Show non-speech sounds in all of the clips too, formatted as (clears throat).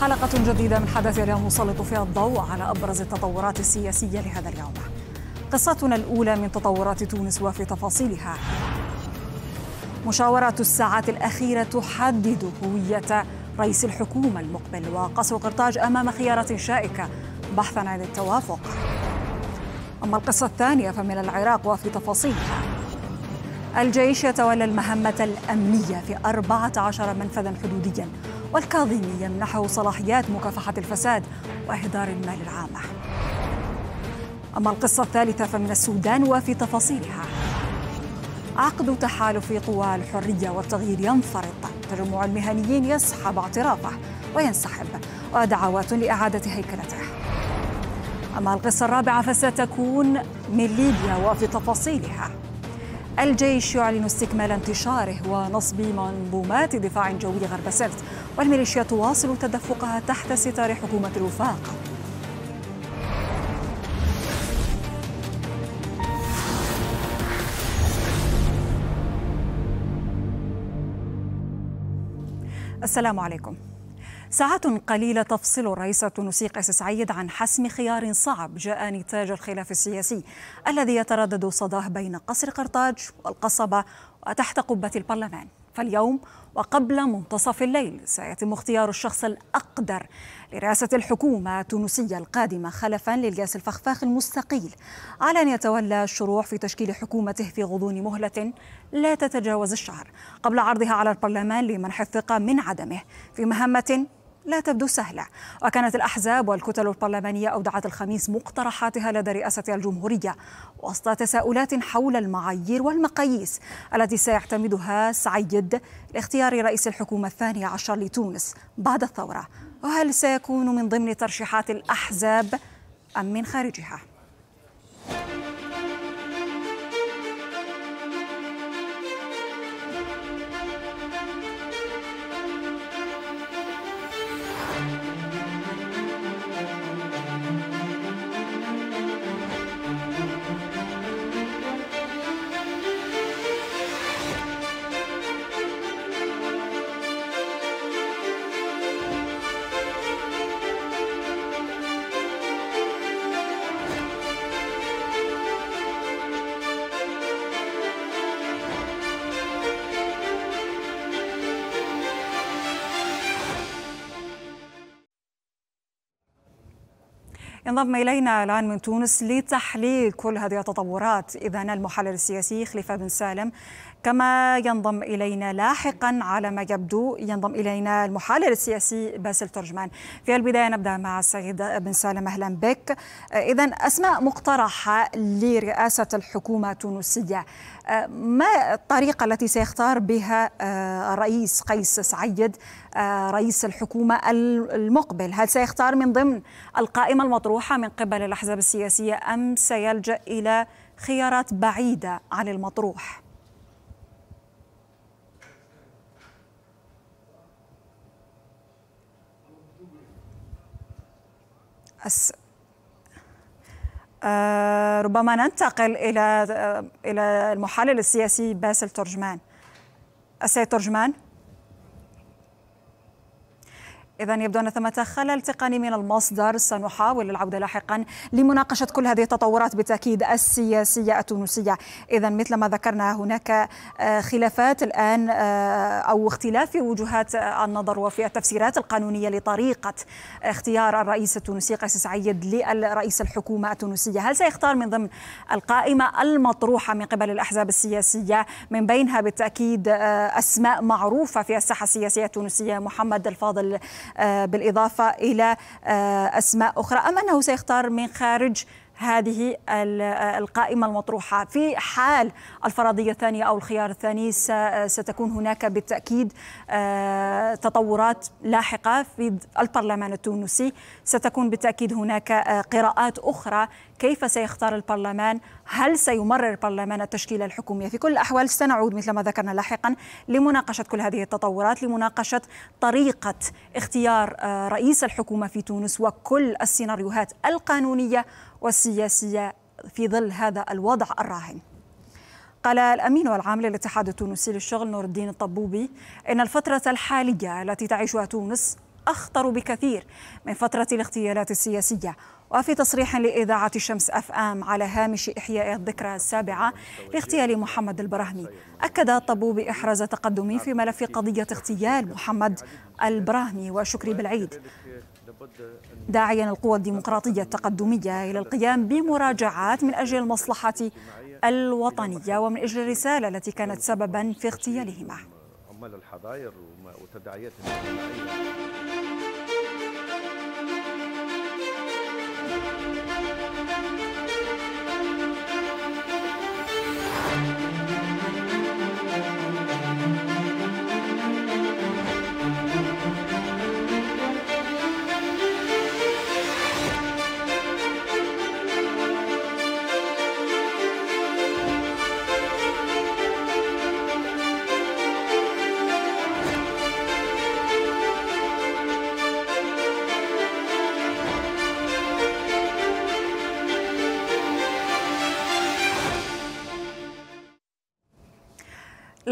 حلقة جديدة من حدث اليوم نسلط فيها الضوء على أبرز التطورات السياسية لهذا اليوم قصتنا الأولى من تطورات تونس وفي تفاصيلها مشاورات الساعات الأخيرة تحدد هوية رئيس الحكومة المقبل وقصر قرطاج أمام خيارات شائكة بحثا عن التوافق أما القصة الثانية فمن العراق وفي تفاصيلها الجيش يتولى المهمة الأمنية في 14 منفذا حدوديا والكاظمي يمنحه صلاحيات مكافحة الفساد وإهدار المال العامة أما القصة الثالثة فمن السودان وفي تفاصيلها عقد تحالف قوى الحرية والتغيير ينفرط تجمع المهنيين يسحب اعترافه وينسحب ودعوات لإعادة هيكلته أما القصة الرابعة فستكون من ليبيا وفي تفاصيلها الجيش يعلن استكمال انتشاره ونصب منظومات دفاع جوي غرب سرت والميليشيا تواصل تدفقها تحت ستار حكومة الوفاق السلام عليكم ساعات قليلة تفصل الرئيس التونسي قيس سعيد عن حسم خيار صعب جاء نتاج الخلاف السياسي الذي يتردد صداه بين قصر قرطاج والقصبة وتحت قبة البرلمان فاليوم وقبل منتصف الليل سيتم اختيار الشخص الأقدر لرئاسة الحكومة التونسية القادمة خلفا للجاس الفخفاخ المستقيل على أن يتولى الشروع في تشكيل حكومته في غضون مهلة لا تتجاوز الشهر قبل عرضها على البرلمان لمنح الثقة من عدمه في مهمة لا تبدو سهلة وكانت الأحزاب والكتل البرلمانية أودعت الخميس مقترحاتها لدى رئاسة الجمهورية وسط تساؤلات حول المعايير والمقاييس التي سيعتمدها سعيد لاختيار رئيس الحكومة الثاني عشر لتونس بعد الثورة وهل سيكون من ضمن ترشيحات الأحزاب أم من خارجها؟ ينضم إلينا الآن من تونس لتحليل كل هذه التطورات إذا المحلل السياسي خليفة بن سالم كما ينضم إلينا لاحقا على ما يبدو ينضم إلينا المحلل السياسي باسل ترجمان في البداية نبدأ مع السيد بن سالم أهلا بك إذا أسماء مقترحة لرئاسة الحكومة التونسية ما الطريقة التي سيختار بها آه، الرئيس قيس سعيد آه، رئيس الحكومة المقبل هل سيختار من ضمن القائمة المطروحة من قبل الأحزاب السياسية أم سيلجأ إلى خيارات بعيدة عن المطروح؟ أس... آه ربما ننتقل إلى آه إلى المحلل السياسي باسل ترجمان السيد ترجمان إذا يبدو أن ثمة خلل تقني من المصدر سنحاول العودة لاحقا لمناقشة كل هذه التطورات بالتأكيد السياسية التونسية إذا مثل ما ذكرنا هناك آه، خلافات الآن آه، أو اختلاف في وجهات آه، النظر وفي التفسيرات القانونية لطريقة اختيار الرئيس التونسي قيس سعيد للرئيس الحكومة التونسية هل سيختار من ضمن القائمة المطروحة من قبل الأحزاب السياسية من بينها بالتأكيد أسماء معروفة في الساحة السياسية التونسية محمد الفاضل آه، بالإضافة إلى آه، أسماء أخرى أم أنه سيختار من خارج هذه القائمة المطروحة في حال الفرضية الثانية أو الخيار الثاني ستكون هناك بالتأكيد آه، تطورات لاحقة في البرلمان التونسي ستكون بالتأكيد هناك آه، قراءات أخرى كيف سيختار البرلمان هل سيمرر البرلمان التشكيلة الحكومية في كل الأحوال سنعود مثل ما ذكرنا لاحقا لمناقشة كل هذه التطورات لمناقشة طريقة اختيار آه، رئيس الحكومة في تونس وكل السيناريوهات القانونية والسياسية في ظل هذا الوضع الراهن قال الأمين العام للاتحاد التونسي للشغل نور الدين الطبوبي إن الفترة الحالية التي تعيشها تونس أخطر بكثير من فترة الاغتيالات السياسية وفي تصريح لإذاعة الشمس أف أم على هامش إحياء الذكرى السابعة لاغتيال محمد البراهمي أكد الطبوب إحراز تقدم في ملف قضية اغتيال محمد البراهمي وشكري بالعيد داعيا القوى الديمقراطية التقدمية إلى القيام بمراجعات من أجل المصلحة الوطنية ومن أجل الرسالة التي كانت سببا في اغتيالهما عمال الحظاير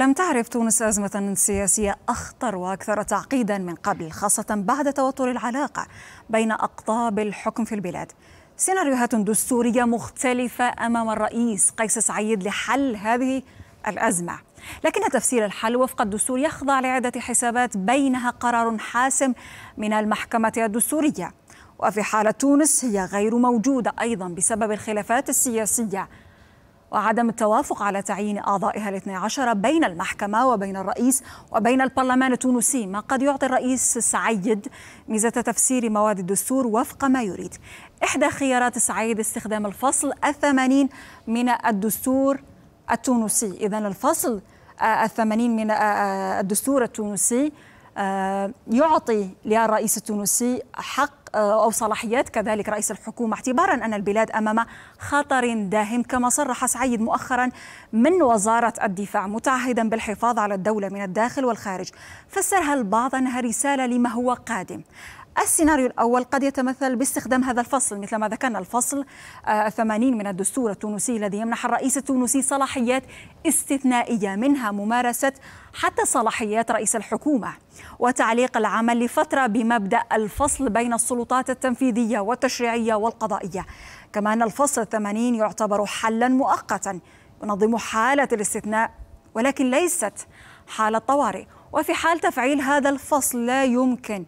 لم تعرف تونس أزمة سياسية أخطر وأكثر تعقيدا من قبل خاصة بعد توتر العلاقة بين أقطاب الحكم في البلاد سيناريوهات دستورية مختلفة أمام الرئيس قيس سعيد لحل هذه الأزمة لكن تفسير الحل وفق الدستور يخضع لعدة حسابات بينها قرار حاسم من المحكمة الدستورية وفي حالة تونس هي غير موجودة أيضا بسبب الخلافات السياسية وعدم التوافق على تعيين أعضائها الاثني عشر بين المحكمة وبين الرئيس وبين البرلمان التونسي ما قد يعطي الرئيس سعيد ميزة تفسير مواد الدستور وفق ما يريد إحدى خيارات سعيد استخدام الفصل الثمانين من الدستور التونسي إذا الفصل آه، الثمانين من آه، آه، الدستور التونسي يعطي للرئيس التونسي حق آه، أو صلاحيات كذلك رئيس الحكومة اعتبارا أن البلاد أمام خطر داهم كما صرح سعيد مؤخرا من وزارة الدفاع متعهدا بالحفاظ على الدولة من الداخل والخارج فسرها البعض أنها رسالة لما هو قادم السيناريو الأول قد يتمثل باستخدام هذا الفصل مثلما ذكرنا الفصل 80 آه، من الدستور التونسي الذي يمنح الرئيس التونسي صلاحيات استثنائية منها ممارسة حتى صلاحيات رئيس الحكومة وتعليق العمل لفترة بمبدأ الفصل بين السلطات التنفيذية والتشريعية والقضائية كما أن الفصل 80 يعتبر حلا مؤقتا ينظم حالة الاستثناء ولكن ليست حالة طوارئ وفي حال تفعيل هذا الفصل لا يمكن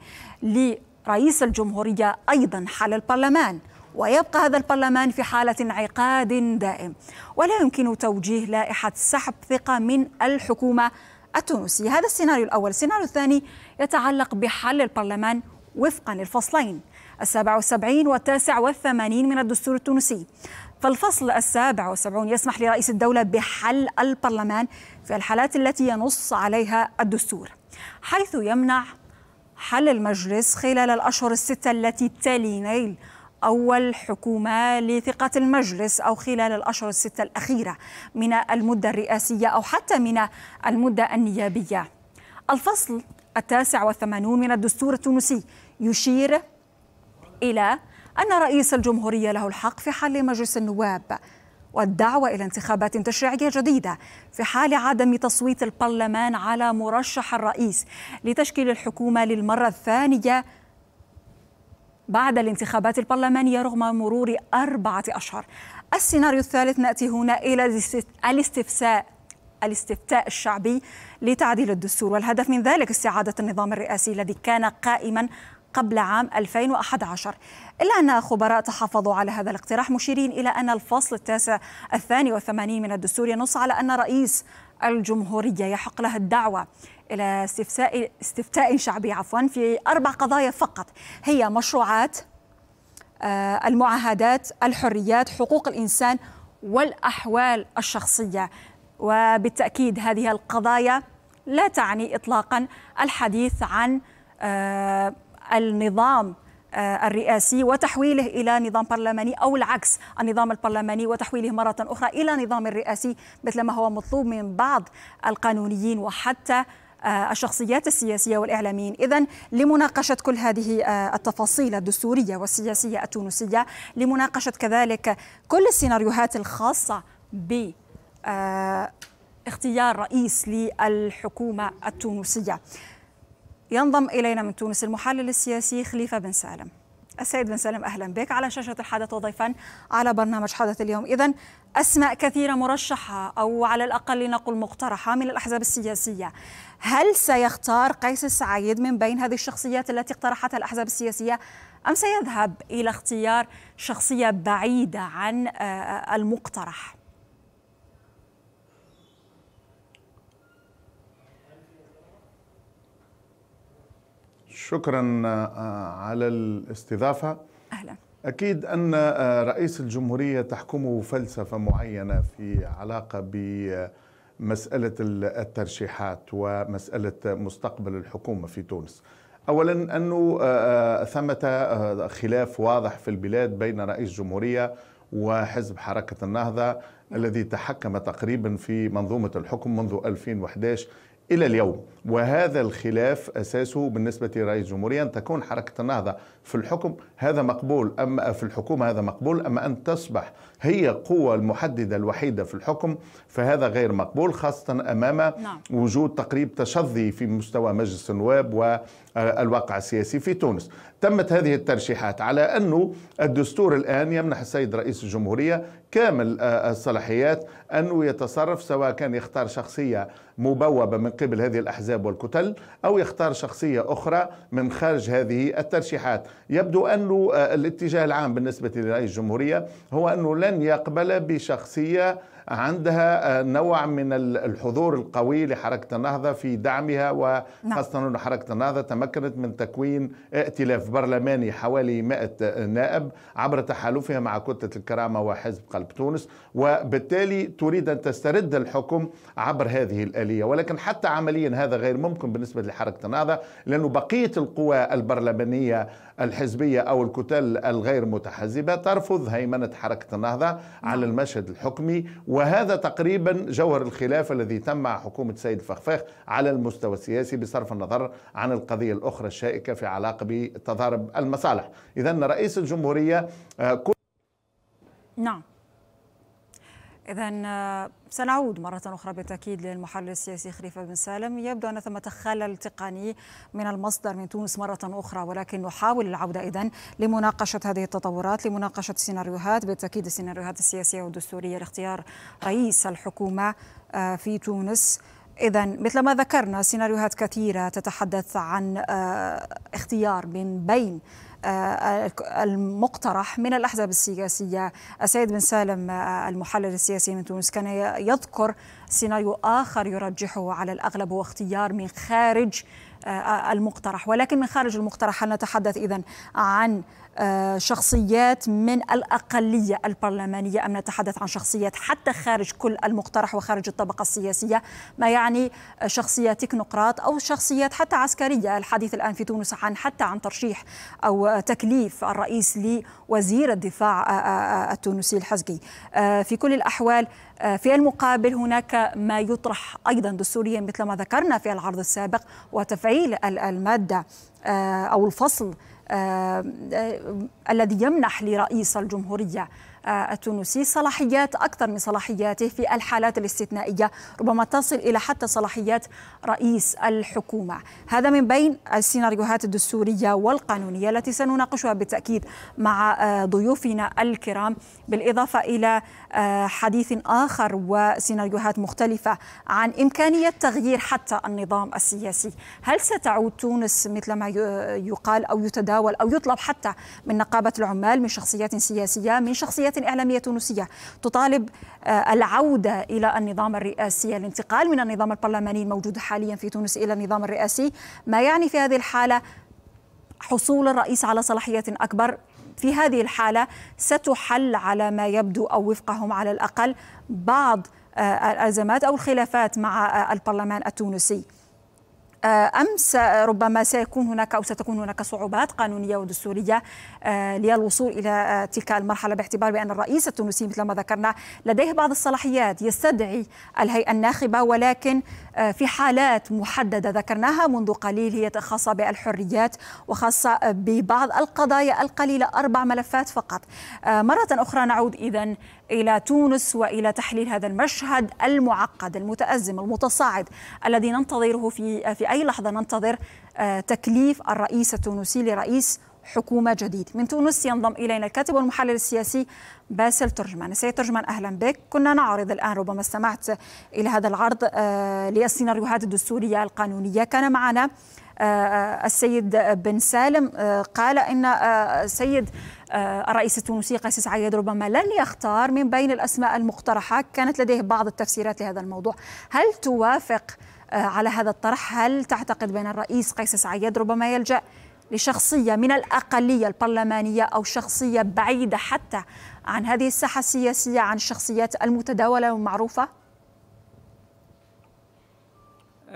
رئيس الجمهورية أيضا حل البرلمان ويبقى هذا البرلمان في حالة انعقاد دائم ولا يمكن توجيه لائحة سحب ثقة من الحكومة التونسية هذا السيناريو الأول السيناريو الثاني يتعلق بحل البرلمان وفقا للفصلين السابع والسبعين والتاسع والثمانين من الدستور التونسي فالفصل السابع والسبعون يسمح لرئيس الدولة بحل البرلمان في الحالات التي ينص عليها الدستور حيث يمنع حل المجلس خلال الأشهر الستة التي تلي نيل أول حكومة لثقة المجلس أو خلال الأشهر الستة الأخيرة من المدة الرئاسية أو حتى من المدة النيابية الفصل التاسع والثمانون من الدستور التونسي يشير إلى أن رئيس الجمهورية له الحق في حل مجلس النواب والدعوة إلى انتخابات تشريعية جديدة في حال عدم تصويت البرلمان على مرشح الرئيس لتشكيل الحكومة للمرة الثانية بعد الانتخابات البرلمانية رغم مرور أربعة أشهر السيناريو الثالث نأتي هنا إلى الاستفساء الاستفتاء الشعبي لتعديل الدستور والهدف من ذلك استعادة النظام الرئاسي الذي كان قائما قبل عام 2011 إلا أن خبراء تحافظوا على هذا الاقتراح مشيرين إلى أن الفصل التاسع الثاني والثمانين من الدستور ينص على أن رئيس الجمهورية يحق لها الدعوة إلى استفتاء استفتاء شعبي عفوا في أربع قضايا فقط هي مشروعات آه، المعاهدات الحريات حقوق الإنسان والأحوال الشخصية وبالتأكيد هذه القضايا لا تعني إطلاقا الحديث عن آه، النظام آه، الرئاسي وتحويله الى نظام برلماني او العكس النظام البرلماني وتحويله مره اخرى الى نظام رئاسي مثل ما هو مطلوب من بعض القانونيين وحتى آه، الشخصيات السياسية والإعلاميين إذا لمناقشة كل هذه آه، التفاصيل الدستورية والسياسية التونسية لمناقشة كذلك كل السيناريوهات الخاصة ب اختيار رئيس للحكومة التونسية ينضم إلينا من تونس المحلل السياسي خليفة بن سالم السيد بن سالم أهلا بك على شاشة الحدث وضيفا على برنامج حدث اليوم إذا أسماء كثيرة مرشحة أو على الأقل لنقل مقترحة من الأحزاب السياسية هل سيختار قيس السعيد من بين هذه الشخصيات التي اقترحتها الأحزاب السياسية أم سيذهب إلى اختيار شخصية بعيدة عن آه، آه، المقترح؟ شكرا آه، على الاستضافة أهلا أكيد أن آه، رئيس الجمهورية تحكمه فلسفة معينة في علاقة بمسألة الترشيحات ومسألة مستقبل الحكومة في تونس أولا أنه آه، ثمة خلاف واضح في البلاد بين رئيس جمهورية وحزب حركة النهضة نعم. الذي تحكم تقريبا في منظومة الحكم منذ 2011 إلى اليوم وهذا الخلاف أساسه بالنسبة لرئيس الجمهورية أن تكون حركة النهضة في الحكم هذا مقبول أما في الحكومة هذا مقبول أما أن تصبح هي القوة المحددة الوحيدة في الحكم فهذا غير مقبول خاصة أمام نعم. وجود تقريب تشظي في مستوى مجلس النواب والواقع السياسي في تونس تمت هذه الترشيحات على أنه الدستور الآن يمنح السيد رئيس الجمهورية كامل آه، الصلاحيات أنه يتصرف سواء كان يختار شخصية مبوبة من قبل هذه الأحزاب والكتل أو يختار شخصية أخرى من خارج هذه الترشيحات يبدو أنه آه، الاتجاه العام بالنسبة لرئيس الجمهورية هو أنه لا لن يقبل بشخصية عندها نوع من الحضور القوي لحركة النهضة في دعمها نعم. وخاصة أن حركة النهضة تمكنت من تكوين ائتلاف برلماني حوالي 100 نائب عبر تحالفها مع كتلة الكرامة وحزب قلب تونس وبالتالي تريد أن تسترد الحكم عبر هذه الآلية ولكن حتى عمليا هذا غير ممكن بالنسبة لحركة النهضة لأنه بقية القوى البرلمانية الحزبية أو الكتل الغير متحزبة ترفض هيمنة حركة النهضة على نعم. المشهد الحكمي وهذا تقريبا جوهر الخلاف الذي تم مع حكومة سيد الفخفاخ على المستوى السياسي بصرف النظر عن القضية الأخرى الشائكة في علاقة بتضارب المصالح إذا رئيس الجمهورية آه، كل نعم إذا آه، سنعود مرة أخرى بالتأكيد للمحلل السياسي خليفة بن سالم يبدو أن ثمة خلل تقني من المصدر من تونس مرة أخرى ولكن نحاول العودة إذا لمناقشة هذه التطورات لمناقشة السيناريوهات بالتأكيد السيناريوهات السياسية والدستورية لاختيار رئيس الحكومة آه، في تونس إذا مثل ما ذكرنا سيناريوهات كثيرة تتحدث عن آه، اختيار من بين المقترح من الأحزاب السياسية السيد بن سالم آه، المحلل السياسي من تونس كان يذكر سيناريو آخر يرجحه على الأغلب هو اختيار من خارج آه، المقترح ولكن من خارج المقترح هل نتحدث إذا عن آه، شخصيات من الأقلية البرلمانية أم نتحدث عن شخصيات حتى خارج كل المقترح وخارج الطبقة السياسية ما يعني شخصيات تكنوقراط أو شخصيات حتى عسكرية الحديث الآن في تونس عن حتى عن ترشيح أو تكليف الرئيس لوزير الدفاع آه، آه، التونسي الحزقي في كل الأحوال في المقابل هناك ما يطرح أيضا دستوريا مثل ما ذكرنا في العرض السابق وتفعيل المادة أو الفصل آه، آه، الذي يمنح لرئيس الجمهورية التونسي صلاحيات أكثر من صلاحياته في الحالات الاستثنائية ربما تصل إلى حتى صلاحيات رئيس الحكومة هذا من بين السيناريوهات الدستورية والقانونية التي سنناقشها بالتأكيد مع آه، ضيوفنا الكرام بالإضافة إلى آه، حديث آخر وسيناريوهات مختلفة عن إمكانية تغيير حتى النظام السياسي هل ستعود تونس مثل ما يقال أو يتداول أو يطلب حتى من نقابة العمال من شخصيات سياسية من شخصيات إعلامية تونسية تطالب آه، العودة إلى النظام الرئاسي الانتقال من النظام البرلماني الموجود حاليا في تونس إلى النظام الرئاسي ما يعني في هذه الحالة حصول الرئيس على صلاحية أكبر في هذه الحالة ستحل على ما يبدو أو وفقهم على الأقل بعض آه، الأزمات أو الخلافات مع آه، البرلمان التونسي آه، أمس آه، ربما سيكون هناك أو ستكون هناك صعوبات قانونية ودستورية آه، للوصول إلى تلك المرحلة باعتبار بأن الرئيس التونسي مثل ما ذكرنا لديه بعض الصلاحيات يستدعي الهيئة الناخبة ولكن في حالات محددة ذكرناها منذ قليل هي خاصة بالحريات وخاصة ببعض القضايا القليلة أربع ملفات فقط مرة أخرى نعود إذا الى تونس والى تحليل هذا المشهد المعقد المتازم المتصاعد الذي ننتظره في في اي لحظه ننتظر آه، تكليف الرئيس التونسي لرئيس حكومه جديد من تونس ينضم الينا الكاتب والمحلل السياسي باسل ترجمان سيد ترجمان اهلا بك كنا نعرض الان ربما استمعت الى هذا العرض آه، للسيناريوهات الدستوريه القانونيه كان معنا آه، آه، السيد بن سالم آه، قال ان السيد الرئيس التونسي قيس سعيد ربما لن يختار من بين الاسماء المقترحه كانت لديه بعض التفسيرات لهذا الموضوع هل توافق على هذا الطرح هل تعتقد بان الرئيس قيس سعيد ربما يلجا لشخصيه من الاقليه البرلمانيه او شخصيه بعيده حتى عن هذه الساحه السياسيه عن الشخصيات المتداوله والمعروفه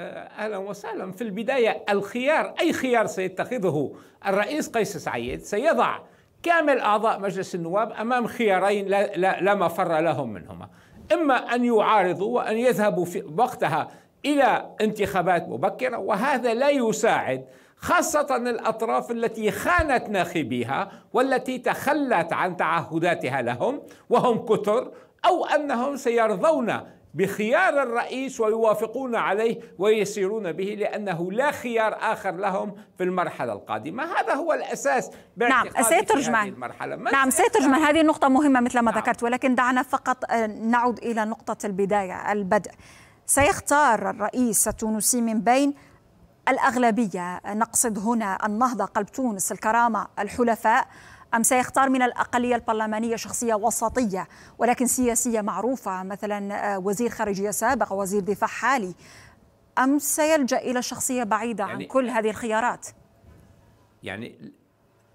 آه، اهلا وسهلا في البدايه الخيار اي خيار سيتخذه الرئيس قيس سعيد سيضع كامل اعضاء مجلس النواب امام خيارين لا, لا, لا مفر لهم منهما اما ان يعارضوا وان يذهبوا في وقتها الى انتخابات مبكره وهذا لا يساعد خاصة الأطراف التي خانت ناخبيها والتي تخلت عن تعهداتها لهم وهم كثر أو أنهم سيرضون بخيار الرئيس ويوافقون عليه ويسيرون به لأنه لا خيار آخر لهم في المرحلة القادمة هذا هو الأساس نعم سيترجم نعم سيترجم هذه النقطة مهمة مثل ما نعم. ذكرت ولكن دعنا فقط نعود إلى نقطة البداية البدء سيختار الرئيس التونسي من بين الأغلبية نقصد هنا النهضة قلب تونس الكرامة الحلفاء أم سيختار من الأقلية البرلمانية شخصية وسطية ولكن سياسية معروفة مثلا آه، وزير خارجية سابق وزير دفاع حالي أم سيلجأ إلى شخصية بعيدة يعني عن كل هذه الخيارات يعني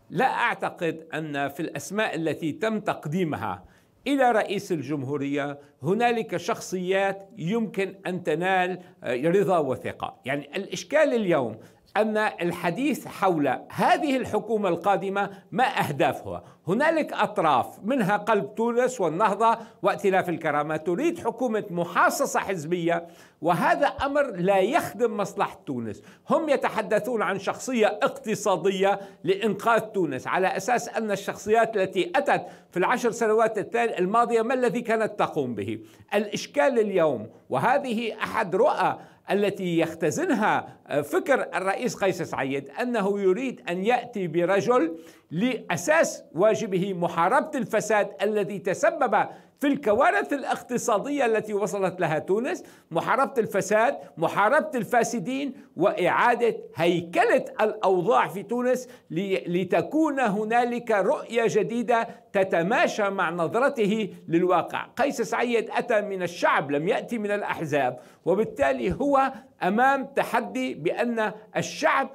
لا أعتقد أن في الأسماء التي تم تقديمها إلى رئيس الجمهورية هنالك شخصيات يمكن أن تنال آه، رضا وثقة يعني الإشكال اليوم أن الحديث حول هذه الحكومة القادمة ما أهدافها هنالك أطراف منها قلب تونس والنهضة وائتلاف الكرامة تريد حكومة محاصصة حزبية وهذا أمر لا يخدم مصلحة تونس هم يتحدثون عن شخصية اقتصادية لإنقاذ تونس على أساس أن الشخصيات التي أتت في العشر سنوات الماضية ما الذي كانت تقوم به الإشكال اليوم وهذه أحد رؤى التي يختزنها آه، فكر الرئيس قيس سعيد أنه يريد أن يأتي برجل لأساس واجبه محاربة الفساد الذي تسبب في الكوارث الاقتصادية التي وصلت لها تونس محاربة الفساد محاربة الفاسدين وإعادة هيكلة الأوضاع في تونس لتكون هنالك رؤية جديدة تتماشى مع نظرته للواقع قيس سعيد أتى من الشعب لم يأتي من الأحزاب وبالتالي هو أمام تحدي بأن الشعب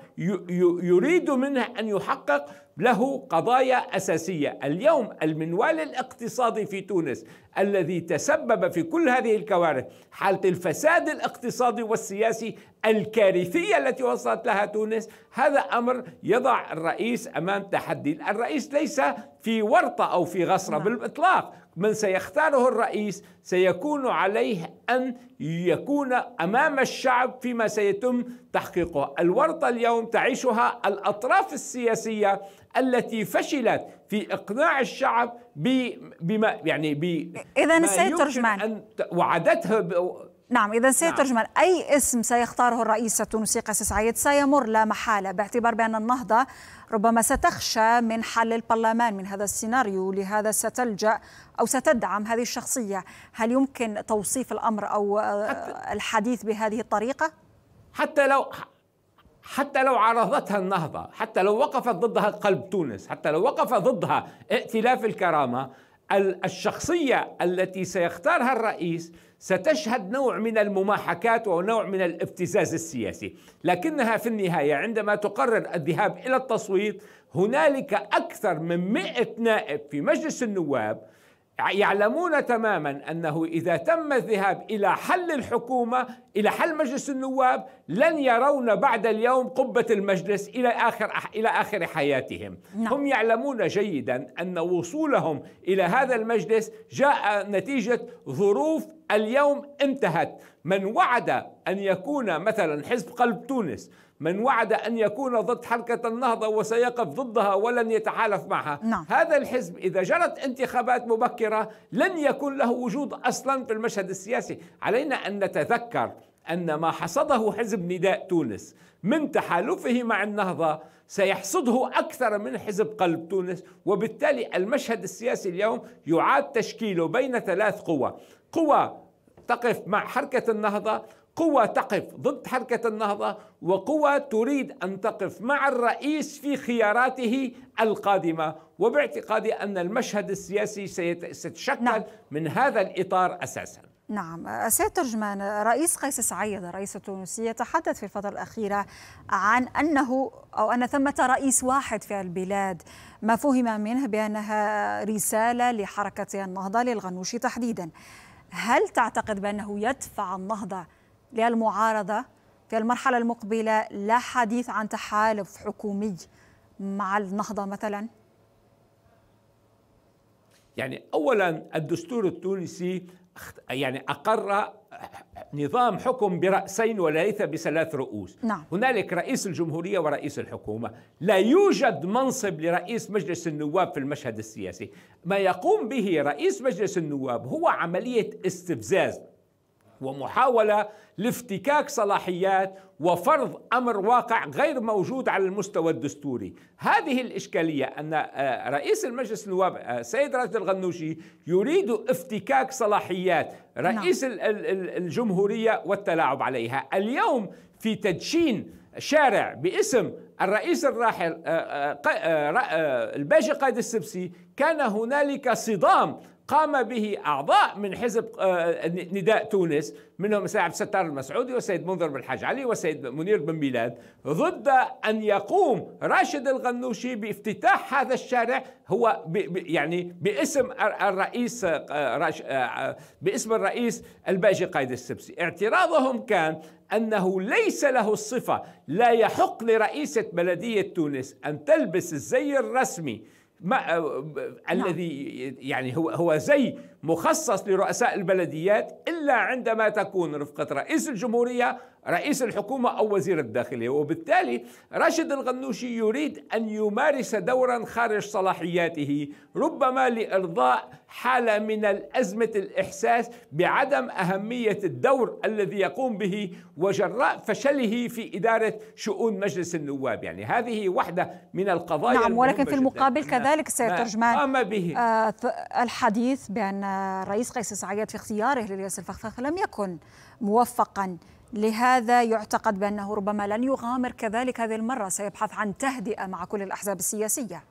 يريد منه أن يحقق له قضايا أساسية اليوم المنوال الاقتصادي في تونس الذي تسبب في كل هذه الكوارث حالة الفساد الاقتصادي والسياسي الكارثية التي وصلت لها تونس هذا أمر يضع الرئيس أمام تحدي الرئيس ليس في ورطة أو في غصرة نعم. بالإطلاق من سيختاره الرئيس سيكون عليه أن يكون أمام الشعب فيما سيتم تحقيقه الورطة اليوم تعيشها الأطراف السياسية التي فشلت في اقناع الشعب بما يعني ب اذا السيد ترجمان وعدتها نعم إذا سيد نعم. ترجمان أي اسم سيختاره الرئيس التونسي قس سعيد سيمر لا محالة باعتبار بأن النهضة ربما ستخشى من حل البرلمان من هذا السيناريو لهذا ستلجأ أو ستدعم هذه الشخصية هل يمكن توصيف الأمر أو آه، الحديث بهذه الطريقة؟ حتى لو حتى لو عارضتها النهضة حتى لو وقفت ضدها قلب تونس حتى لو وقف ضدها ائتلاف الكرامة الشخصية التي سيختارها الرئيس ستشهد نوع من المماحكات ونوع من الابتزاز السياسي لكنها في النهاية عندما تقرر الذهاب إلى التصويت هنالك أكثر من 100 نائب في مجلس النواب يعلمون تماما انه اذا تم الذهاب الى حل الحكومه الى حل مجلس النواب لن يرون بعد اليوم قبه المجلس الى اخر الى اخر حياتهم نعم. هم يعلمون جيدا ان وصولهم الى هذا المجلس جاء نتيجه ظروف اليوم انتهت من وعد ان يكون مثلا حزب قلب تونس من وعد أن يكون ضد حركة النهضة وسيقف ضدها ولن يتحالف معها نعم. هذا الحزب إذا جرت انتخابات مبكرة لن يكون له وجود أصلا في المشهد السياسي علينا أن نتذكر أن ما حصده حزب نداء تونس من تحالفه مع النهضة سيحصده أكثر من حزب قلب تونس وبالتالي المشهد السياسي اليوم يعاد تشكيله بين ثلاث قوى قوى تقف مع حركة النهضة قوة تقف ضد حركة النهضة وقوة تريد أن تقف مع الرئيس في خياراته القادمة وباعتقادي أن المشهد السياسي سيتشكل نعم. من هذا الإطار أساساً نعم سيد ترجمان رئيس قيس سعيد الرئيس التونسي يتحدث في الفترة الأخيرة عن أنه أو أن ثمة رئيس واحد في البلاد ما فهم منه بأنها رسالة لحركة النهضة للغنوشي تحديدا هل تعتقد بأنه يدفع النهضة للمعارضة في المرحلة المقبلة لا حديث عن تحالف حكومي مع النهضة مثلا؟ يعني أولا الدستور التونسي يعني أقر نظام حكم برأسين وليس بثلاث رؤوس نعم. هنالك رئيس الجمهورية ورئيس الحكومة لا يوجد منصب لرئيس مجلس النواب في المشهد السياسي ما يقوم به رئيس مجلس النواب هو عملية استفزاز ومحاولة لافتكاك صلاحيات وفرض أمر واقع غير موجود على المستوى الدستوري هذه الإشكالية أن آه، رئيس المجلس النواب آه، سيد راشد الغنوشي يريد افتكاك صلاحيات رئيس نعم. الجمهورية والتلاعب عليها اليوم في تدشين شارع باسم الرئيس الراحل آه، الباجي قائد السبسي كان هنالك صدام قام به أعضاء من حزب آه، نداء تونس منهم عبد الستار المسعودي والسيد منذر بن الحاج علي والسيد منير بن ميلاد ضد أن يقوم راشد الغنوشي بافتتاح هذا الشارع هو يعني باسم الرئيس آه، آه، باسم الرئيس الباجي قايد السبسي اعتراضهم كان أنه ليس له الصفة لا يحق لرئيسة بلدية تونس أن تلبس الزي الرسمي ما نعم. الذي يعني هو هو زي مخصص لرؤساء البلديات إلا عندما تكون رفقة رئيس الجمهورية رئيس الحكومة أو وزير الداخلية وبالتالي راشد الغنوشي يريد أن يمارس دورا خارج صلاحياته ربما لإرضاء حالة من الأزمة الإحساس بعدم أهمية الدور الذي يقوم به وجراء فشله في إدارة شؤون مجلس النواب يعني هذه واحدة من القضايا نعم ولكن في المقابل كذلك سيد ترجمان قام به آه، الحديث بأن الرئيس قيس سعيد في اختياره للياس الفخفخ لم يكن موفقا لهذا يعتقد بأنه ربما لن يغامر كذلك هذه المرة سيبحث عن تهدئة مع كل الأحزاب السياسية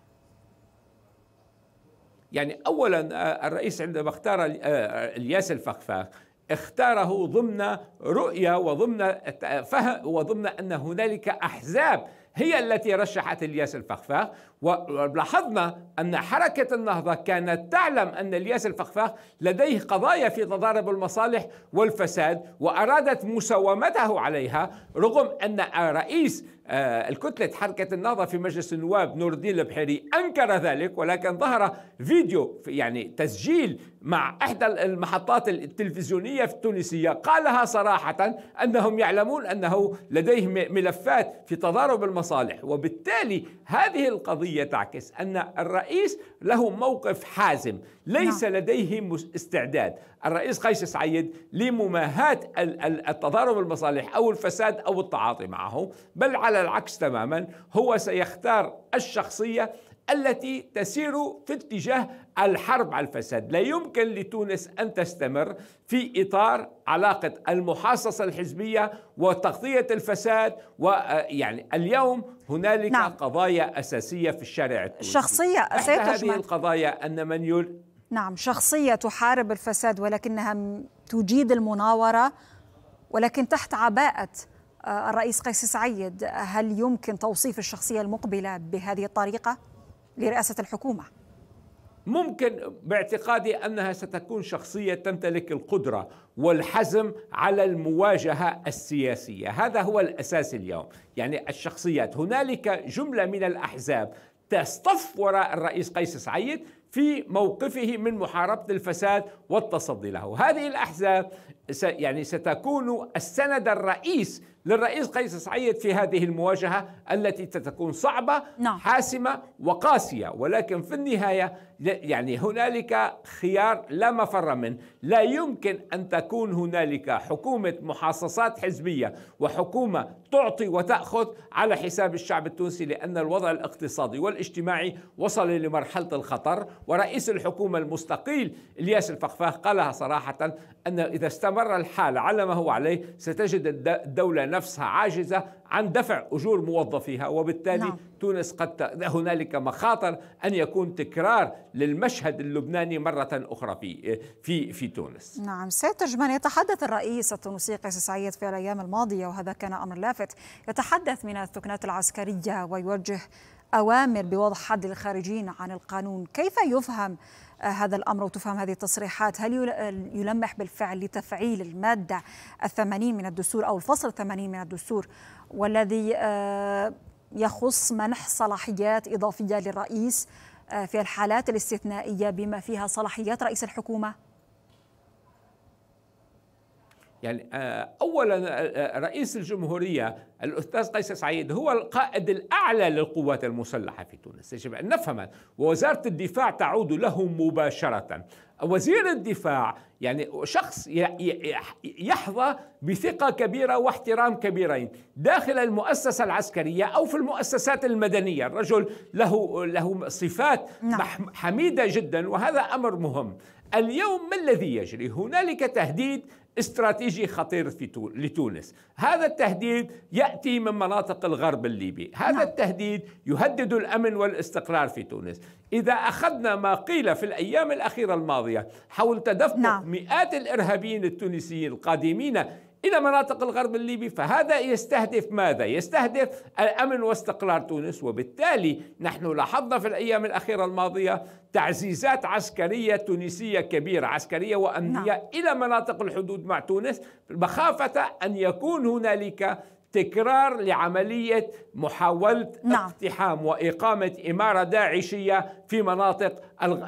يعني أولا آه، الرئيس عندما اختار آه، الياس الفخفاخ اختاره ضمن رؤية وضمن فهم وضمن أن هنالك أحزاب هي التي رشحت الياس الفخفاخ ولاحظنا أن حركة النهضة كانت تعلم أن الياس الفخفاخ لديه قضايا في تضارب المصالح والفساد وأرادت مساومته عليها رغم أن رئيس آه، الكتلة حركة النهضة في مجلس النواب نور الدين البحيري أنكر ذلك ولكن ظهر فيديو يعني تسجيل مع إحدى المحطات التلفزيونية في التونسية قالها صراحة أنهم يعلمون أنه لديهم ملفات في تضارب المصالح وبالتالي هذه القضية تعكس أن الرئيس له موقف حازم ليس نعم. لديه استعداد الرئيس قيس سعيد لمماهاة التضارب المصالح أو الفساد أو التعاطي معه بل على العكس تماما هو سيختار الشخصية التي تسير في اتجاه الحرب على الفساد لا يمكن لتونس أن تستمر في إطار علاقة المحاصصة الحزبية وتغطية الفساد ويعني آه، اليوم هنالك نعم. قضايا أساسية في الشارع التونسي شخصية أحد هذه القضايا أن من يل... نعم شخصية تحارب الفساد ولكنها تجيد المناورة ولكن تحت عباءة آه، الرئيس قيس سعيد هل يمكن توصيف الشخصية المقبلة بهذه الطريقة؟ لرئاسة الحكومة ممكن باعتقادي انها ستكون شخصيه تمتلك القدره والحزم على المواجهه السياسيه، هذا هو الاساس اليوم، يعني الشخصيات، هنالك جمله من الاحزاب تصطف وراء الرئيس قيس سعيد في موقفه من محاربه الفساد والتصدي له، هذه الاحزاب يعني ستكون السند الرئيس للرئيس قيس سعيد في هذه المواجهة التي ستكون صعبة نعم. حاسمة وقاسية ولكن في النهاية يعني هنالك خيار لا مفر منه لا يمكن أن تكون هنالك حكومة محاصصات حزبية وحكومة تعطي وتأخذ على حساب الشعب التونسي لأن الوضع الاقتصادي والاجتماعي وصل لمرحلة الخطر ورئيس الحكومة المستقيل إلياس الفخفاخ قالها صراحة أن إذا استمر استمر الحال على ما هو عليه ستجد الدولة نفسها عاجزة عن دفع أجور موظفيها وبالتالي نعم. تونس قد هنالك مخاطر أن يكون تكرار للمشهد اللبناني مرة أخرى في في في تونس نعم سيد ترجمان يتحدث الرئيس التونسي قيس سعيد في الأيام الماضية وهذا كان أمر لافت يتحدث من الثكنات العسكرية ويوجه أوامر بوضع حد للخارجين عن القانون كيف يفهم هذا الأمر وتفهم هذه التصريحات هل يلمح بالفعل لتفعيل المادة الثمانين من الدستور أو الفصل الثمانين من الدستور والذي آه، يخص منح صلاحيات إضافية للرئيس آه، في الحالات الاستثنائية بما فيها صلاحيات رئيس الحكومة يعني آه، أولا آه، آه، رئيس الجمهورية الأستاذ قيس سعيد هو القائد الأعلى للقوات المسلحة في تونس يجب أن نفهم ووزارة الدفاع تعود له مباشرة وزير الدفاع يعني شخص يحظى بثقة كبيرة واحترام كبيرين داخل المؤسسة العسكرية أو في المؤسسات المدنية الرجل له, له صفات نعم. حميدة جدا وهذا أمر مهم اليوم ما الذي يجري؟ هنالك تهديد استراتيجي خطير في تو... لتونس هذا التهديد يأتي من مناطق الغرب الليبي هذا نعم. التهديد يهدد الأمن والاستقرار في تونس إذا أخذنا ما قيل في الأيام الأخيرة الماضية حول تدفق نعم. مئات الإرهابيين التونسيين القادمين إلى مناطق الغرب الليبي فهذا يستهدف ماذا؟ يستهدف الأمن واستقرار تونس وبالتالي نحن لاحظنا في الأيام الأخيرة الماضية تعزيزات عسكرية تونسية كبيرة عسكرية وأمنية نعم. إلى مناطق الحدود مع تونس مخافة أن يكون هنالك تكرار لعملية محاولة نعم. اقتحام وإقامة إمارة داعشية في مناطق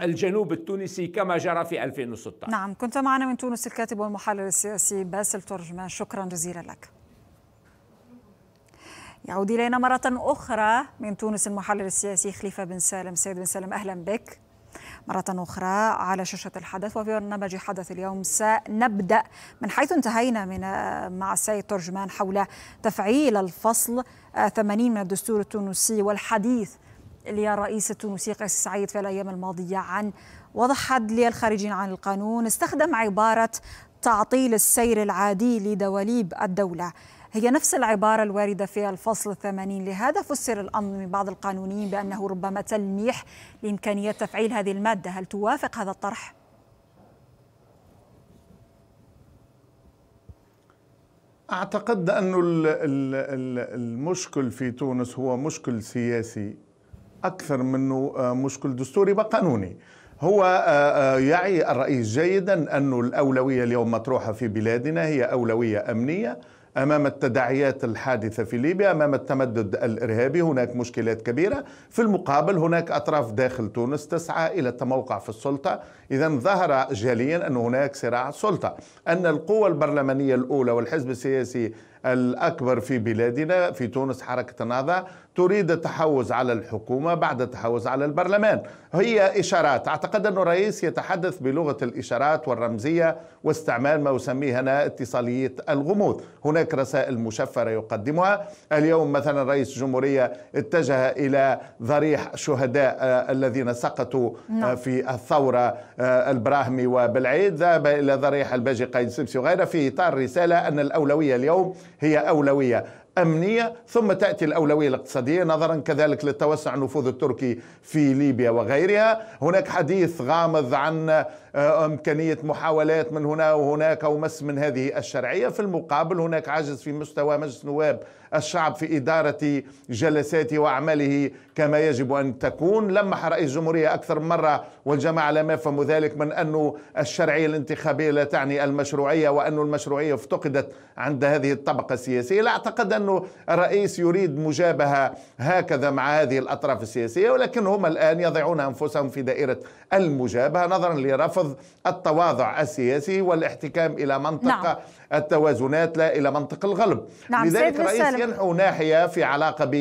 الجنوب التونسي كما جرى في 2016 نعم كنت معنا من تونس الكاتب والمحلل السياسي باسل ترجمان شكرا جزيلا لك يعود إلينا مرة أخرى من تونس المحلل السياسي خليفة بن سالم سيد بن سالم أهلا بك مرة أخرى على شاشة الحدث وفي برنامج حدث اليوم سنبدأ من حيث انتهينا من آه، مع السيد ترجمان حول تفعيل الفصل 80 آه، من الدستور التونسي والحديث للرئيس التونسي قيس سعيد في الأيام الماضية عن وضع حد للخارجين عن القانون استخدم عبارة تعطيل السير العادي لدواليب الدولة هي نفس العبارة الواردة في الفصل الثمانين لهذا فسر الأمر من بعض القانونيين بأنه ربما تلميح لإمكانية تفعيل هذه المادة هل توافق هذا الطرح؟ أعتقد أنه المشكل في تونس هو مشكل سياسي أكثر منه آه، مشكل دستوري وقانوني هو آه، آه، يعي الرئيس جيدا أن الأولوية اليوم مطروحة في بلادنا هي أولوية أمنية امام التداعيات الحادثه في ليبيا امام التمدد الارهابي هناك مشكلات كبيره في المقابل هناك اطراف داخل تونس تسعى الى التموقع في السلطه اذا ظهر جليا ان هناك صراع سلطه ان القوه البرلمانيه الاولى والحزب السياسي الأكبر في بلادنا في تونس حركة النهضة تريد التحوز على الحكومة بعد التحوز على البرلمان هي إشارات أعتقد أن الرئيس يتحدث بلغة الإشارات والرمزية واستعمال ما أسميه أنا اتصالية الغموض هناك رسائل مشفرة يقدمها اليوم مثلا رئيس الجمهورية اتجه إلى ضريح شهداء آه، الذين سقطوا آه، نعم. في الثورة آه، البراهمي وبالعيد ذهب إلى ضريح الباجي قايد سمسي وغيره في إطار رسالة أن الأولوية اليوم هي أولوية أمنية ثم تأتي الأولوية الاقتصادية نظرا كذلك للتوسع النفوذ التركي في ليبيا وغيرها هناك حديث غامض عن آه، إمكانية محاولات من هنا وهناك ومس من هذه الشرعية في المقابل هناك عجز في مستوى مجلس نواب الشعب في إدارة جلساته وأعماله كما يجب أن تكون لمح رئيس الجمهورية أكثر من مرة والجماعة لم يفهموا ذلك من أن الشرعية الانتخابية لا تعني المشروعية وأن المشروعية افتقدت عند هذه الطبقة السياسية لا أعتقد أن الرئيس يريد مجابهة هكذا مع هذه الأطراف السياسية ولكن هم الآن يضعون أنفسهم في دائرة المجابهة نظرا لرفض حفظ التواضع السياسي والاحتكام إلى منطقة نعم. التوازنات لا إلى منطق الغلب نعم لذلك الرئيس السلم. ينحو ناحية في علاقة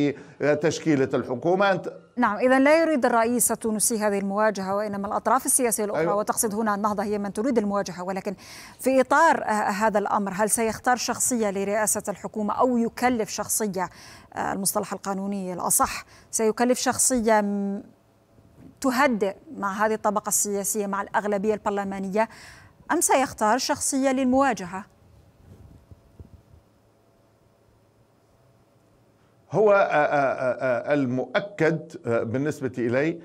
بتشكيلة الحكومة نعم إذا لا يريد الرئيس التونسي هذه المواجهة وإنما الأطراف السياسية الأخرى أيوة. وتقصد هنا النهضة هي من تريد المواجهة ولكن في إطار آه، آه، هذا الأمر هل سيختار شخصية لرئاسة الحكومة أو يكلف شخصية آه، المصطلح القانوني الأصح سيكلف شخصية تهدئ مع هذه الطبقة السياسية مع الأغلبية البرلمانية أم سيختار شخصية للمواجهة؟ هو آه، آه، آه، المؤكد بالنسبة إلي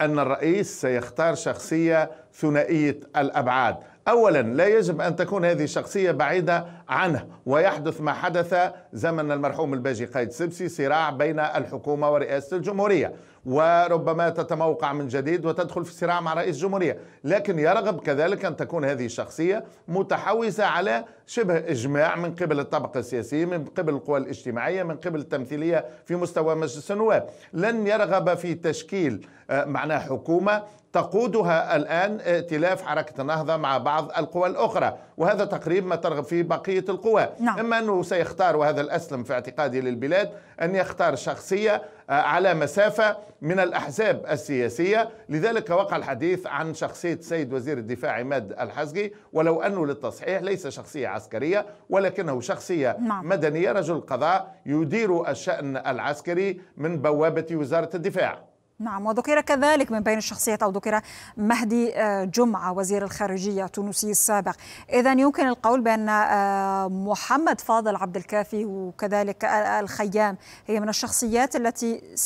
أن الرئيس سيختار شخصية ثنائية الأبعاد اولا لا يجب ان تكون هذه الشخصيه بعيده عنه ويحدث ما حدث زمن المرحوم الباجي قايد سبسي صراع بين الحكومه ورئاسه الجمهوريه وربما تتموقع من جديد وتدخل في صراع مع رئيس الجمهورية لكن يرغب كذلك أن تكون هذه الشخصية متحوزة على شبه إجماع من قبل الطبقة السياسية من قبل القوى الاجتماعية من قبل التمثيلية في مستوى مجلس النواب لن يرغب في تشكيل آه، معناه حكومة تقودها الآن ائتلاف حركة النهضة مع بعض القوى الأخرى وهذا تقريب ما ترغب فيه بقية القوى نعم. إما أنه سيختار وهذا الأسلم في اعتقادي للبلاد أن يختار شخصية على مسافة من الأحزاب السياسية لذلك وقع الحديث عن شخصية سيد وزير الدفاع عماد الحزقي ولو أنه للتصحيح ليس شخصية عسكرية ولكنه شخصية نعم. مدنية رجل قضاء يدير الشأن العسكري من بوابة وزارة الدفاع نعم وذكر كذلك من بين الشخصيات او ذكر مهدي آه، جمعه وزير الخارجيه التونسي السابق، اذا يمكن القول بان آه، محمد فاضل عبد الكافي وكذلك آه، الخيام هي من الشخصيات التي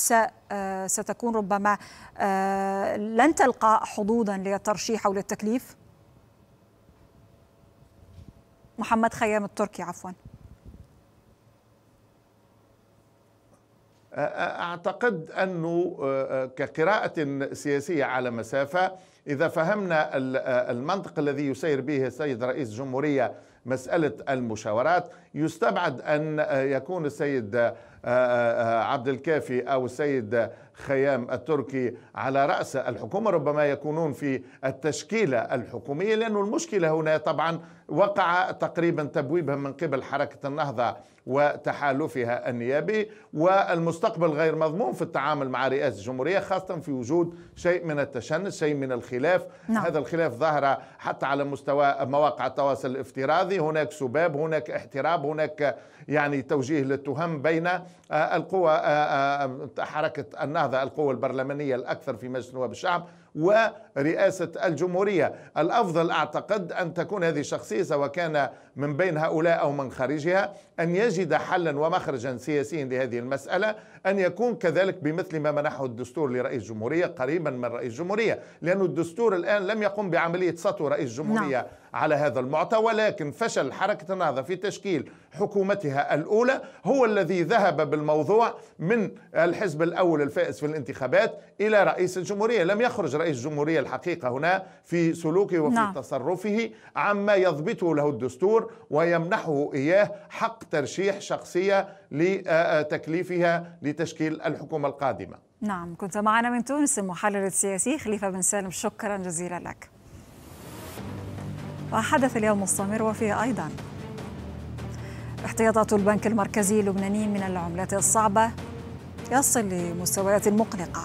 ستكون ربما لن تلقى حظوظا للترشيح او للتكليف. محمد خيام التركي عفوا. أعتقد أنه آه، آه، كقراءة سياسية على مسافة إذا فهمنا آه، المنطق الذي يسير به السيد رئيس الجمهورية مسألة المشاورات يستبعد أن يكون السيد عبد الكافي أو السيد خيام التركي على رأس الحكومة ربما يكونون في التشكيلة الحكومية لأن المشكلة هنا طبعا وقع تقريبا تبويبها من قبل حركة النهضة وتحالفها النيابي والمستقبل غير مضمون في التعامل مع رئاسة الجمهورية خاصة في وجود شيء من التشنج شيء من الخلاف نعم. هذا الخلاف ظهر حتى على مستوى مواقع التواصل الافتراضي هناك سباب هناك احتراب هناك يعني توجيه للتهم بين آه، القوى آه، آه، حركة النهضة هذا القوة البرلمانية الأكثر في مجلس نواب الشعب ورئاسة الجمهورية الأفضل أعتقد أن تكون هذه الشخصية سواء كان من بين هؤلاء أو من خارجها أن يجد حلا ومخرجا سياسيا لهذه المسألة أن يكون كذلك بمثل ما منحه الدستور لرئيس جمهورية قريبا من رئيس جمهورية لأن الدستور الآن لم يقم بعملية سطو رئيس جمهورية نعم. على هذا المعطى ولكن فشل حركة النهضة في تشكيل حكومتها الأولى هو الذي ذهب بالموضوع من الحزب الأول الفائز في الانتخابات إلى رئيس الجمهورية لم يخرج رئيس الجمهورية الحقيقة هنا في سلوكه وفي نعم. تصرفه عما يضبطه له الدستور ويمنحه إياه حق ترشيح شخصية لتكليفها لتشكيل الحكومة القادمة نعم كنت معنا من تونس المحلل السياسي خليفة بن سالم شكرا جزيلا لك وحدث اليوم مستمر وفيه أيضا احتياطات البنك المركزي اللبناني من العملات الصعبة يصل لمستويات مقلقه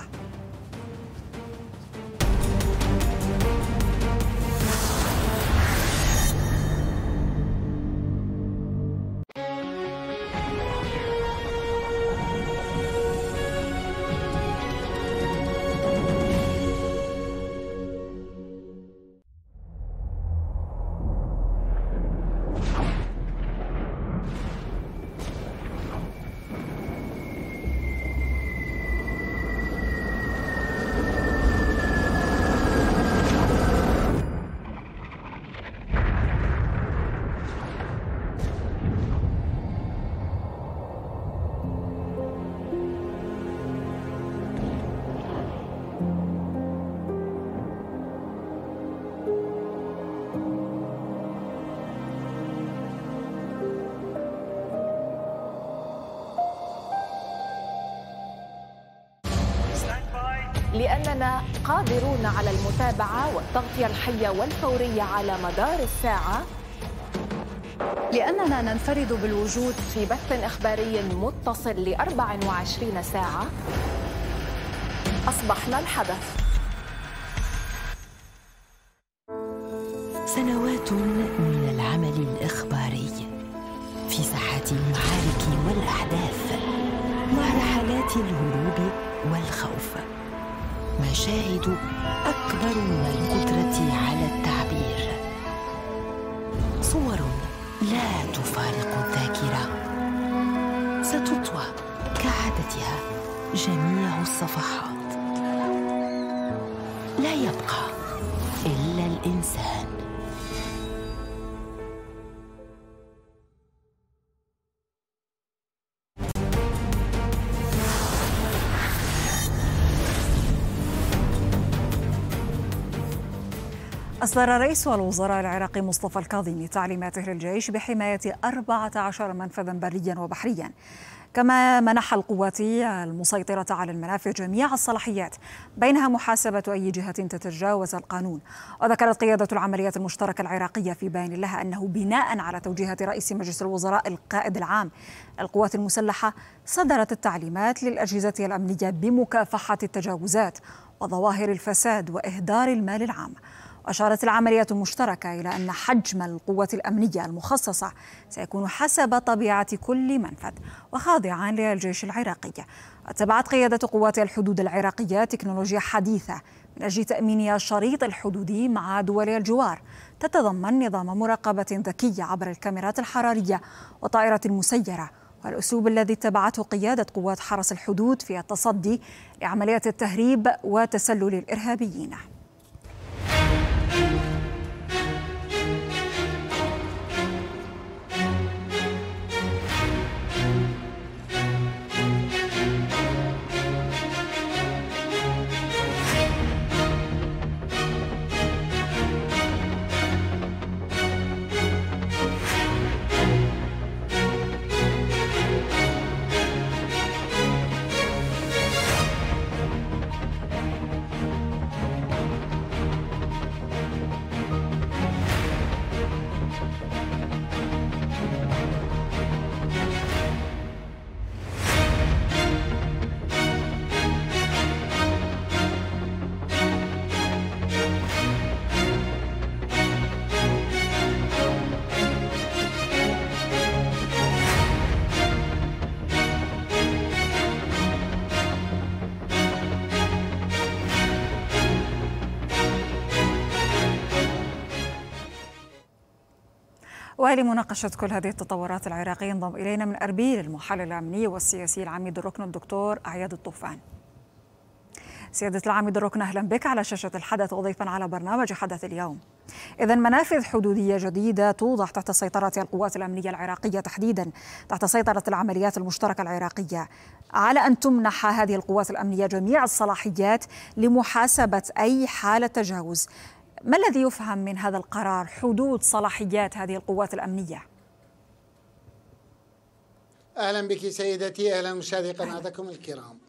المتابعة والتغطية الحية والفورية على مدار الساعة لأننا ننفرد بالوجود في بث إخباري متصل ل 24 ساعة أصبحنا الحدث سنوات من العمل الإخباري في ساحات المعارك والأحداث مع رحلات الهروب والخوف مشاهد أكبر من القدرة على التعبير صور لا تفارق الذاكرة ستطوى كعادتها جميع الصفحات لا يبقى أصدر رئيس الوزراء العراقي مصطفى الكاظمي تعليماته للجيش بحماية 14 منفذا بريا وبحريا كما منح القوات المسيطرة على المنافذ جميع الصلاحيات بينها محاسبة أي جهة تتجاوز القانون وذكرت قيادة العمليات المشتركة العراقية في بيان لها أنه بناء على توجيهات رئيس مجلس الوزراء القائد العام القوات المسلحة صدرت التعليمات للأجهزة الأمنية بمكافحة التجاوزات وظواهر الفساد وإهدار المال العام وأشارت العملية المشتركة إلى أن حجم القوة الأمنية المخصصة سيكون حسب طبيعة كل منفذ وخاضعا للجيش العراقي واتبعت قيادة قوات الحدود العراقية تكنولوجيا حديثة من أجل تأمين الشريط الحدودي مع دول الجوار تتضمن نظام مراقبة ذكية عبر الكاميرات الحرارية وطائرة المسيرة والأسلوب الذي اتبعته قيادة قوات حرس الحدود في التصدي لعمليات التهريب وتسلل الإرهابيين لمناقشة كل هذه التطورات العراقية انضم إلينا من أربيل المحلل الأمني والسياسي العميد الركن الدكتور أعياد الطوفان سيادة العميد الركن أهلا بك على شاشة الحدث وضيفا على برنامج حدث اليوم إذا منافذ حدودية جديدة توضع تحت سيطرة القوات الأمنية العراقية تحديدا تحت سيطرة العمليات المشتركة العراقية على أن تمنح هذه القوات الأمنية جميع الصلاحيات لمحاسبة أي حالة تجاوز ما الذي يفهم من هذا القرار حدود صلاحيات هذه القوات الأمنية؟ أهلا بك سيدتي أهلا مشاهدي قناتكم الكرام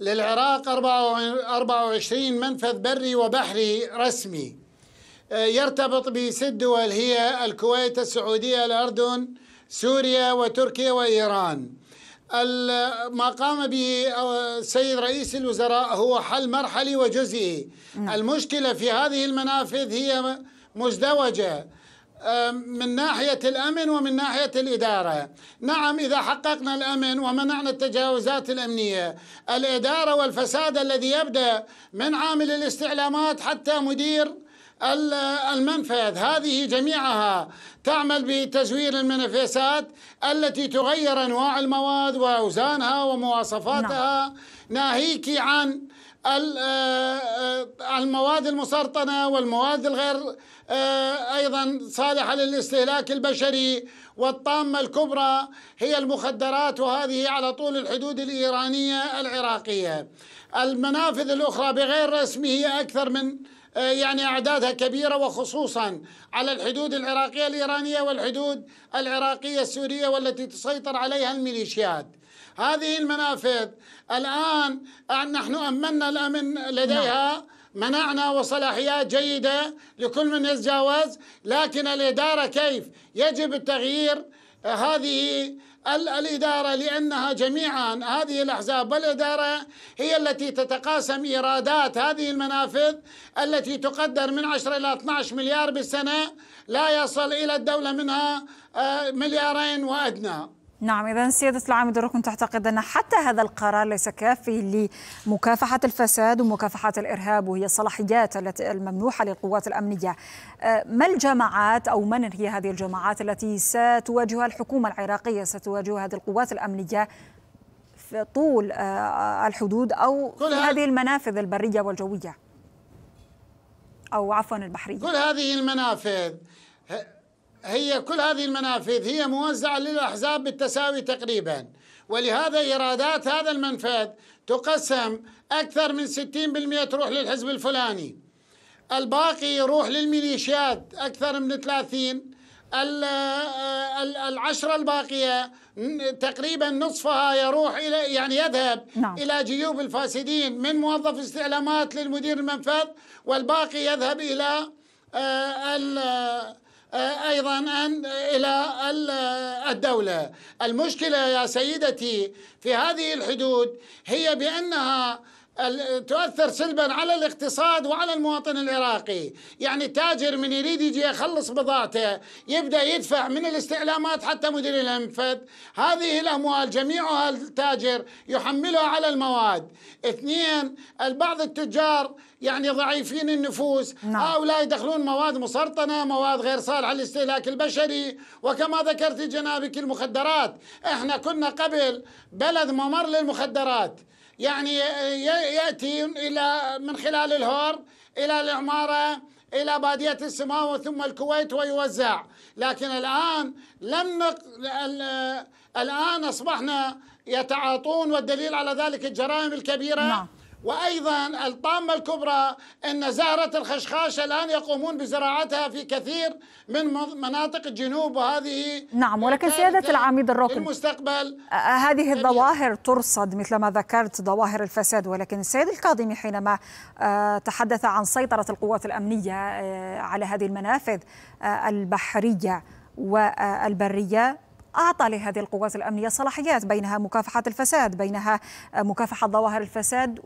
للعراق 24 منفذ بري وبحري رسمي آه، يرتبط بست دول هي الكويت السعودية الأردن سوريا وتركيا وإيران ما قام به السيد رئيس الوزراء هو حل مرحلي وجزئي نعم. المشكلة في هذه المنافذ هي مزدوجة من ناحية الأمن ومن ناحية الإدارة نعم إذا حققنا الأمن ومنعنا التجاوزات الأمنية الإدارة والفساد الذي يبدأ من عامل الاستعلامات حتى مدير المنفذ هذه جميعها تعمل بتزوير المنافسات التي تغير أنواع المواد وأوزانها ومواصفاتها نعم. ناهيك عن آه، آه، المواد المسرطنة والمواد الغير آه، أيضا صالحة للاستهلاك البشري والطامة الكبرى هي المخدرات وهذه على طول الحدود الإيرانية العراقية المنافذ الأخرى بغير رسمي هي أكثر من آه، يعني أعدادها كبيرة وخصوصا على الحدود العراقية الإيرانية والحدود العراقية السورية والتي تسيطر عليها الميليشيات هذه المنافذ الآن نحن أمنا الأمن لديها نعم. منعنا وصلاحيات جيدة لكل من يتجاوز لكن الإدارة كيف يجب التغيير آه، هذه الإدارة لأنها جميعا هذه الأحزاب والإدارة هي التي تتقاسم إيرادات هذه المنافذ التي تقدر من 10 إلى 12 مليار بالسنة لا يصل إلى الدولة منها آه، مليارين وأدنى نعم إذا سيادة العامد دوركم تعتقد أن حتى هذا القرار ليس كافي لمكافحة الفساد ومكافحة الإرهاب وهي الصلاحيات التي الممنوحة للقوات الأمنية ما الجماعات أو من هي هذه الجماعات التي ستواجهها الحكومة العراقية ستواجه هذه القوات الأمنية في طول آه، آه، الحدود أو في هذه المنافذ البرية والجوية أو عفوا البحرية كل هذه المنافذ هي كل هذه المنافذ هي موزعة للأحزاب بالتساوي تقريبا ولهذا إيرادات هذا المنفذ تقسم أكثر من 60% تروح للحزب الفلاني الباقي يروح للميليشيات أكثر من 30 العشرة الباقية تقريبا نصفها يروح إلى يعني يذهب نعم. إلى جيوب الفاسدين من موظف استعلامات للمدير المنفذ والباقي يذهب إلى آه، آه، أيضا أن إلى الدولة المشكلة يا سيدتي في هذه الحدود هي بأنها تؤثر سلبا على الاقتصاد وعلى المواطن العراقي يعني التاجر من يريد يجي يخلص بضاعته يبدأ يدفع من الاستعلامات حتى مدير المنفذ هذه الأموال جميعها التاجر يحملها على المواد اثنين البعض التجار يعني ضعيفين النفوس نعم. هؤلاء يدخلون مواد مسرطنة مواد غير صالحة للاستهلاك البشري وكما ذكرت جنابك المخدرات احنا كنا قبل بلد ممر للمخدرات يعني يأتي إلى من خلال الهور إلى العمارة إلى بادية السماء ثم الكويت ويوزع لكن الآن لم نق... الآن أصبحنا يتعاطون والدليل على ذلك الجرائم الكبيرة نعم. وأيضا الطامة الكبرى أن زهرة الخشخاشة الآن يقومون بزراعتها في كثير من مناطق الجنوب وهذه نعم ولكن سيادة العميد الركن المستقبل آه، آه، هذه الظواهر ترصد مثل ما ذكرت ظواهر الفساد ولكن السيد الكاظمي حينما آه، تحدث عن سيطرة القوات الأمنية على هذه المنافذ البحرية والبرية أعطى لهذه القوات الأمنية صلاحيات بينها مكافحة الفساد بينها مكافحة ظواهر الفساد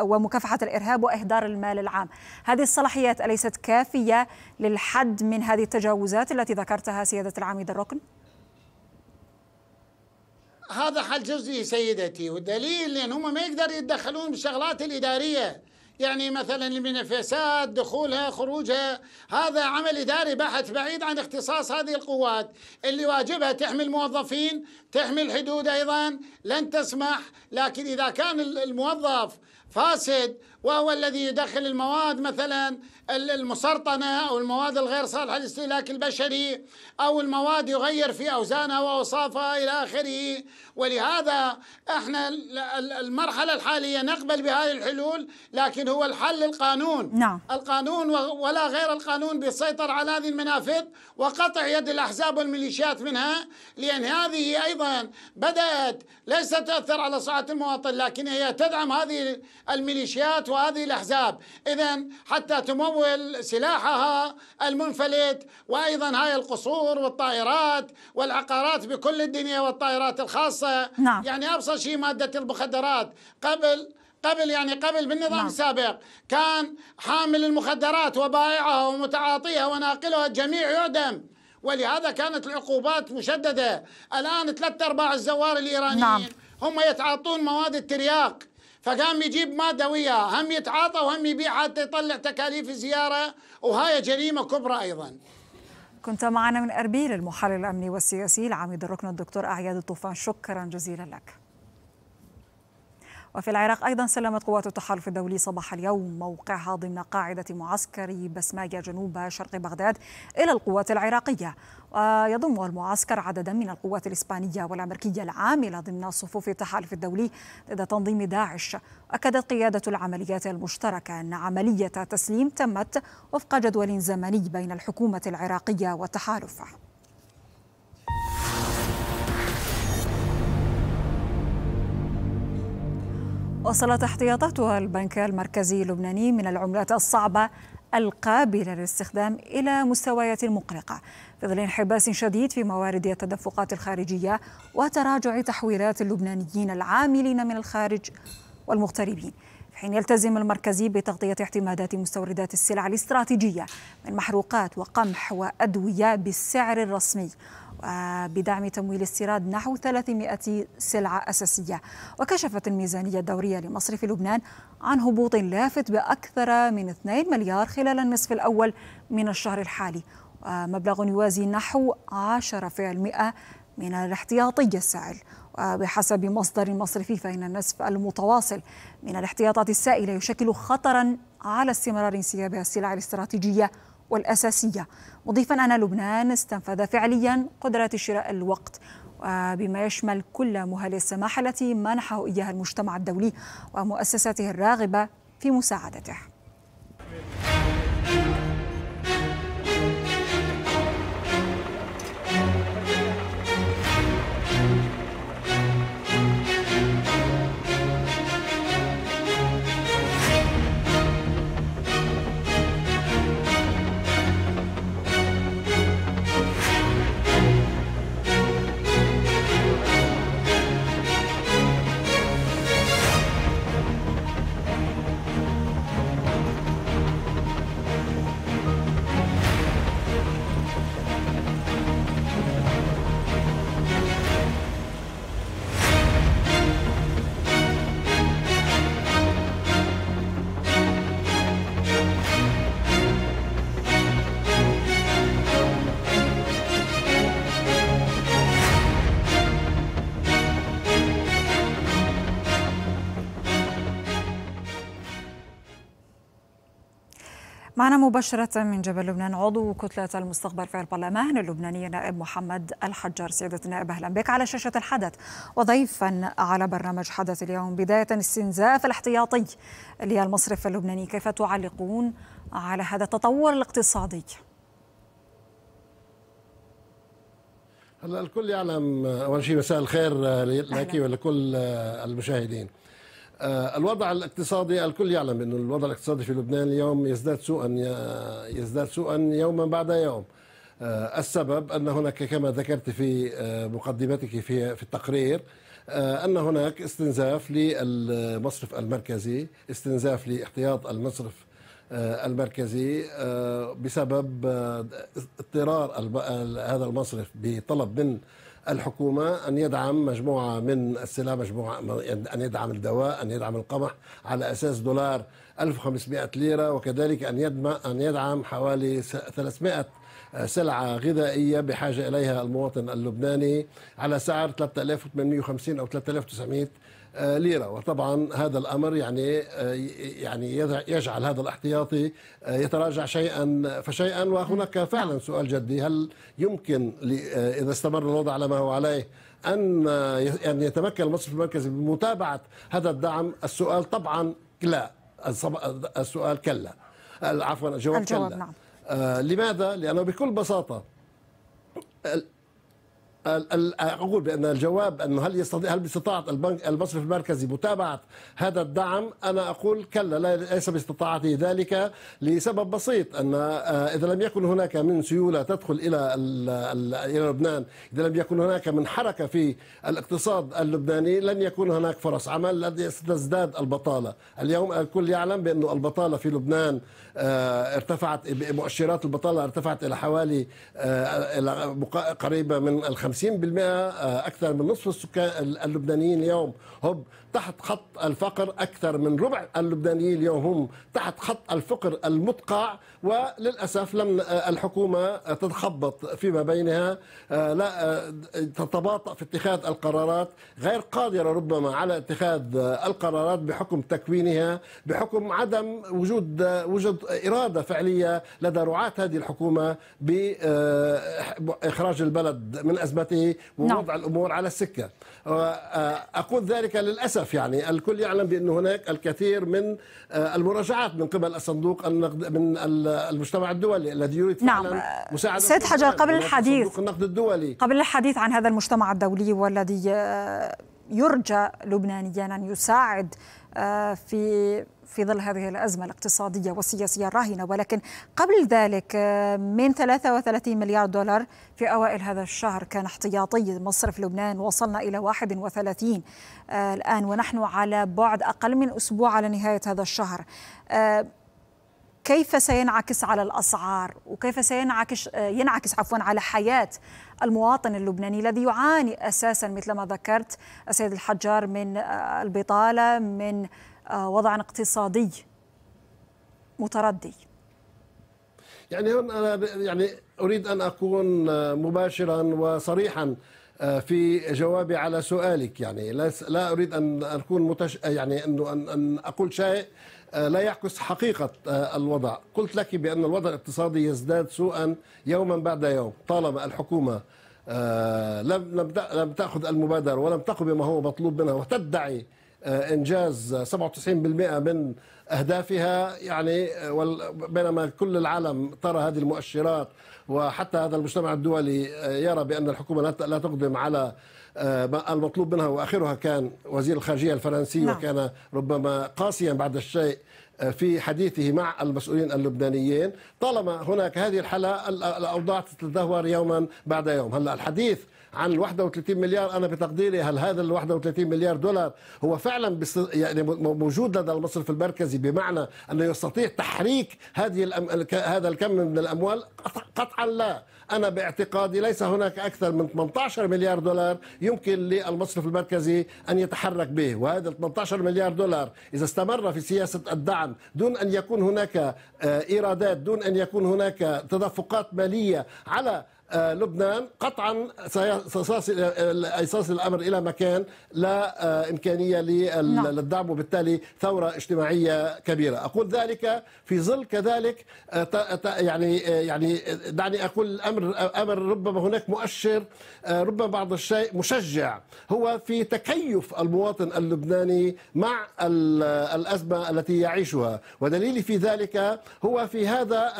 ومكافحة الإرهاب وإهدار المال العام هذه الصلاحيات أليست كافية للحد من هذه التجاوزات التي ذكرتها سيادة العميد الركن؟ هذا حل جزئي سيدتي والدليل ان هم ما يقدروا يتدخلون بالشغلات الاداريه يعني مثلا المنفسات دخولها خروجها هذا عمل إداري بحت بعيد عن اختصاص هذه القوات اللي واجبها تحمي الموظفين تحمي الحدود أيضا لن تسمح لكن إذا كان الموظف فاسد وهو الذي يدخل المواد مثلا المسرطنة أو المواد الغير صالحة للاستهلاك البشري أو المواد يغير في أوزانها وأوصافها إلى آخره ولهذا احنا المرحلة الحالية نقبل بهذه الحلول لكن هو الحل القانون نعم. القانون ولا غير القانون بيسيطر على هذه المنافذ وقطع يد الأحزاب والميليشيات منها لأن هذه أيضا بدأت ليست تؤثر على صحة المواطن لكن هي تدعم هذه الميليشيات وهذه الأحزاب إذا حتى تمول سلاحها المنفلت وأيضا هاي القصور والطائرات والعقارات بكل الدنيا والطائرات الخاصة نعم. يعني أبسط شيء مادة المخدرات قبل قبل يعني قبل بالنظام نعم. السابق كان حامل المخدرات وبائعها ومتعاطيها وناقلها الجميع يعدم ولهذا كانت العقوبات مشددة الآن ثلاثة أرباع الزوار الإيرانيين نعم. هم يتعاطون مواد الترياق فقام يجيب ماده وياه هم يتعاطى وهم يبيع حتى يطلع تكاليف زياره وهاي جريمه كبرى ايضا كنت معنا من اربيل المحلل الامني والسياسي العميد الركن الدكتور اعياد الطوفان شكرا جزيلا لك وفي العراق أيضا سلمت قوات التحالف الدولي صباح اليوم موقعها ضمن قاعدة معسكر بسماجة جنوب شرق بغداد إلى القوات العراقية ويضم المعسكر عددا من القوات الإسبانية والأمريكية العاملة ضمن صفوف التحالف الدولي لدى تنظيم داعش أكدت قيادة العمليات المشتركة أن عملية تسليم تمت وفق جدول زمني بين الحكومة العراقية والتحالف وصلت احتياطاتها البنك المركزي اللبناني من العملات الصعبة القابلة للاستخدام إلى مستويات مقلقة في ظل انحباس شديد في موارد التدفقات الخارجية وتراجع تحويلات اللبنانيين العاملين من الخارج والمغتربين في حين يلتزم المركزي بتغطية اعتمادات مستوردات السلع الاستراتيجية من محروقات وقمح وأدوية بالسعر الرسمي بدعم تمويل استيراد نحو 300 سلعة أساسية وكشفت الميزانية الدورية لمصرف لبنان عن هبوط لافت بأكثر من 2 مليار خلال النصف الأول من الشهر الحالي مبلغ يوازي نحو 10% من الاحتياطي السائل وبحسب مصدر مصرفي فإن النصف المتواصل من الاحتياطات السائلة يشكل خطرا على استمرار انسياب السلع الاستراتيجية والأساسية مضيفا أن لبنان استنفذ فعليا قدرة شراء الوقت آه، بما يشمل كل مهل السماح التي منحه إياها المجتمع الدولي ومؤسساته الراغبة في مساعدته معنا مباشرة من جبل لبنان عضو كتلة المستقبل في البرلمان اللبناني نائب محمد الحجار سيادة النائب أهلا بك على شاشة الحدث وضيفا على برنامج حدث اليوم بداية استنزاف الاحتياطي للمصرف اللبناني كيف تعلقون على هذا التطور الاقتصادي؟ هلا الكل يعلم اول شيء مساء الخير آه، لك ولكل آه، المشاهدين آه، الوضع الاقتصادي الكل يعلم أن الوضع الاقتصادي في لبنان اليوم يزداد سوءا يزداد سوءا يوما بعد يوم آه، السبب أن هناك كما ذكرت في آه، مقدمتك في في التقرير أن هناك استنزاف للمصرف المركزي استنزاف لاحتياط المصرف المركزي بسبب اضطرار هذا المصرف بطلب من الحكومة أن يدعم مجموعة من السلع مجموعة أن يدعم الدواء أن يدعم القمح على أساس دولار 1500 ليرة وكذلك أن أن يدعم حوالي 300 سلعة غذائية بحاجة إليها المواطن اللبناني على سعر 3850 أو 3900 آه، ليره وطبعا هذا الامر يعني آه، يعني يجعل هذا الاحتياطي آه، يتراجع شيئا فشيئا وهناك فعلا نعم. سؤال جدي هل يمكن اذا استمر الوضع على ما هو عليه ان ان يتمكن المصرف المركزي بمتابعه هذا الدعم السؤال طبعا لا السؤال كلا عفوا الجواب, الجواب كلا نعم. لماذا لانه بكل بساطه اقول بان الجواب انه هل يستطيع هل باستطاعه البنك المصرف المركزي متابعه هذا الدعم؟ انا اقول كلا ليس باستطاعته ذلك لسبب بسيط ان آه، اذا لم يكن هناك من سيوله تدخل الى الى لبنان، اذا لم يكن هناك من حركه في الاقتصاد اللبناني لن يكون هناك فرص عمل الذي ستزداد البطاله، اليوم الكل يعلم بانه البطاله في لبنان آه، ارتفعت مؤشرات البطالة ارتفعت إلى حوالي آه، إلى قريبة من الخمسين بالمئة آه، أكثر من نصف السكان اللبنانيين اليوم هم تحت خط الفقر أكثر من ربع اللبنانيين اليوم هم تحت خط الفقر المدقع وللأسف لم آه، الحكومة آه، تتخبط فيما بينها آه، لا تتباطأ في اتخاذ القرارات غير قادرة ربما على اتخاذ القرارات بحكم تكوينها بحكم عدم وجود وجود إرادة فعلية لدى رعاة هذه الحكومة بإخراج البلد من أزمته ووضع نعم. الأمور على السكة أقول ذلك للأسف للأسف يعني الكل يعلم بأن هناك الكثير من آه، المراجعات من قبل الصندوق النقد من المجتمع الدولي الذي يريد فعلا نعم. مساعدة سيد حجر قبل الحديث صندوق النقد الدولي قبل الحديث عن هذا المجتمع الدولي والذي آه، يرجى لبنانيا أن يساعد آه، في في ظل هذه الأزمة الاقتصادية والسياسية الراهنة ولكن قبل ذلك آه، من 33 مليار دولار في أوائل هذا الشهر كان احتياطي مصرف لبنان وصلنا إلى 31 آه، الآن ونحن على بعد أقل من أسبوع على نهاية هذا الشهر آه، كيف سينعكس على الاسعار وكيف سينعكس ينعكس عفوا على حياه المواطن اللبناني الذي يعاني اساسا مثل ما ذكرت السيد الحجار من البطاله من آه، وضع اقتصادي متردي يعني هون أنا يعني أريد أن أكون مباشرا وصريحا آه، في جوابي على سؤالك يعني لا أريد أن أكون متش... يعني أنه أن أقول شيء آه، لا يعكس حقيقة الوضع قلت لك بأن الوضع الاقتصادي يزداد سوءا يوما بعد يوم طالما الحكومة لم لم تأخذ المبادرة ولم تقم بما هو مطلوب منها وتدعي آه، انجاز 97% من اهدافها يعني آه، بينما كل العالم ترى هذه المؤشرات وحتى هذا المجتمع الدولي آه، يرى بان الحكومه لا تقدم على المطلوب منها واخرها كان وزير الخارجيه الفرنسي نعم. وكان ربما قاسيا بعد الشيء في حديثه مع المسؤولين اللبنانيين طالما هناك هذه الحالة الأوضاع تتدهور يوما بعد يوم هلا الحديث عن ال 31 مليار انا بتقديري هل هذا ال 31 مليار دولار هو فعلا يعني موجود لدى المصرف المركزي بمعنى انه يستطيع تحريك هذه الأم... هذا الكم من الاموال قطعا لا انا باعتقادي ليس هناك اكثر من 18 مليار دولار يمكن للمصرف المركزي ان يتحرك به وهذا 18 مليار دولار اذا استمر في سياسه الدعم دون ان يكون هناك آه، ايرادات دون ان يكون هناك تدفقات ماليه على آه، لبنان قطعا آه، سيصل الامر الى مكان لا آه، امكانيه نعم. للدعم وبالتالي ثوره اجتماعيه كبيره اقول ذلك في ظل كذلك يعني يعني دعني اقول الامر امر ربما هناك مؤشر ربما بعض الشيء مشجع هو في تكيف المواطن اللبناني مع الازمه التي يعيشها ودليلي في ذلك هو في هذا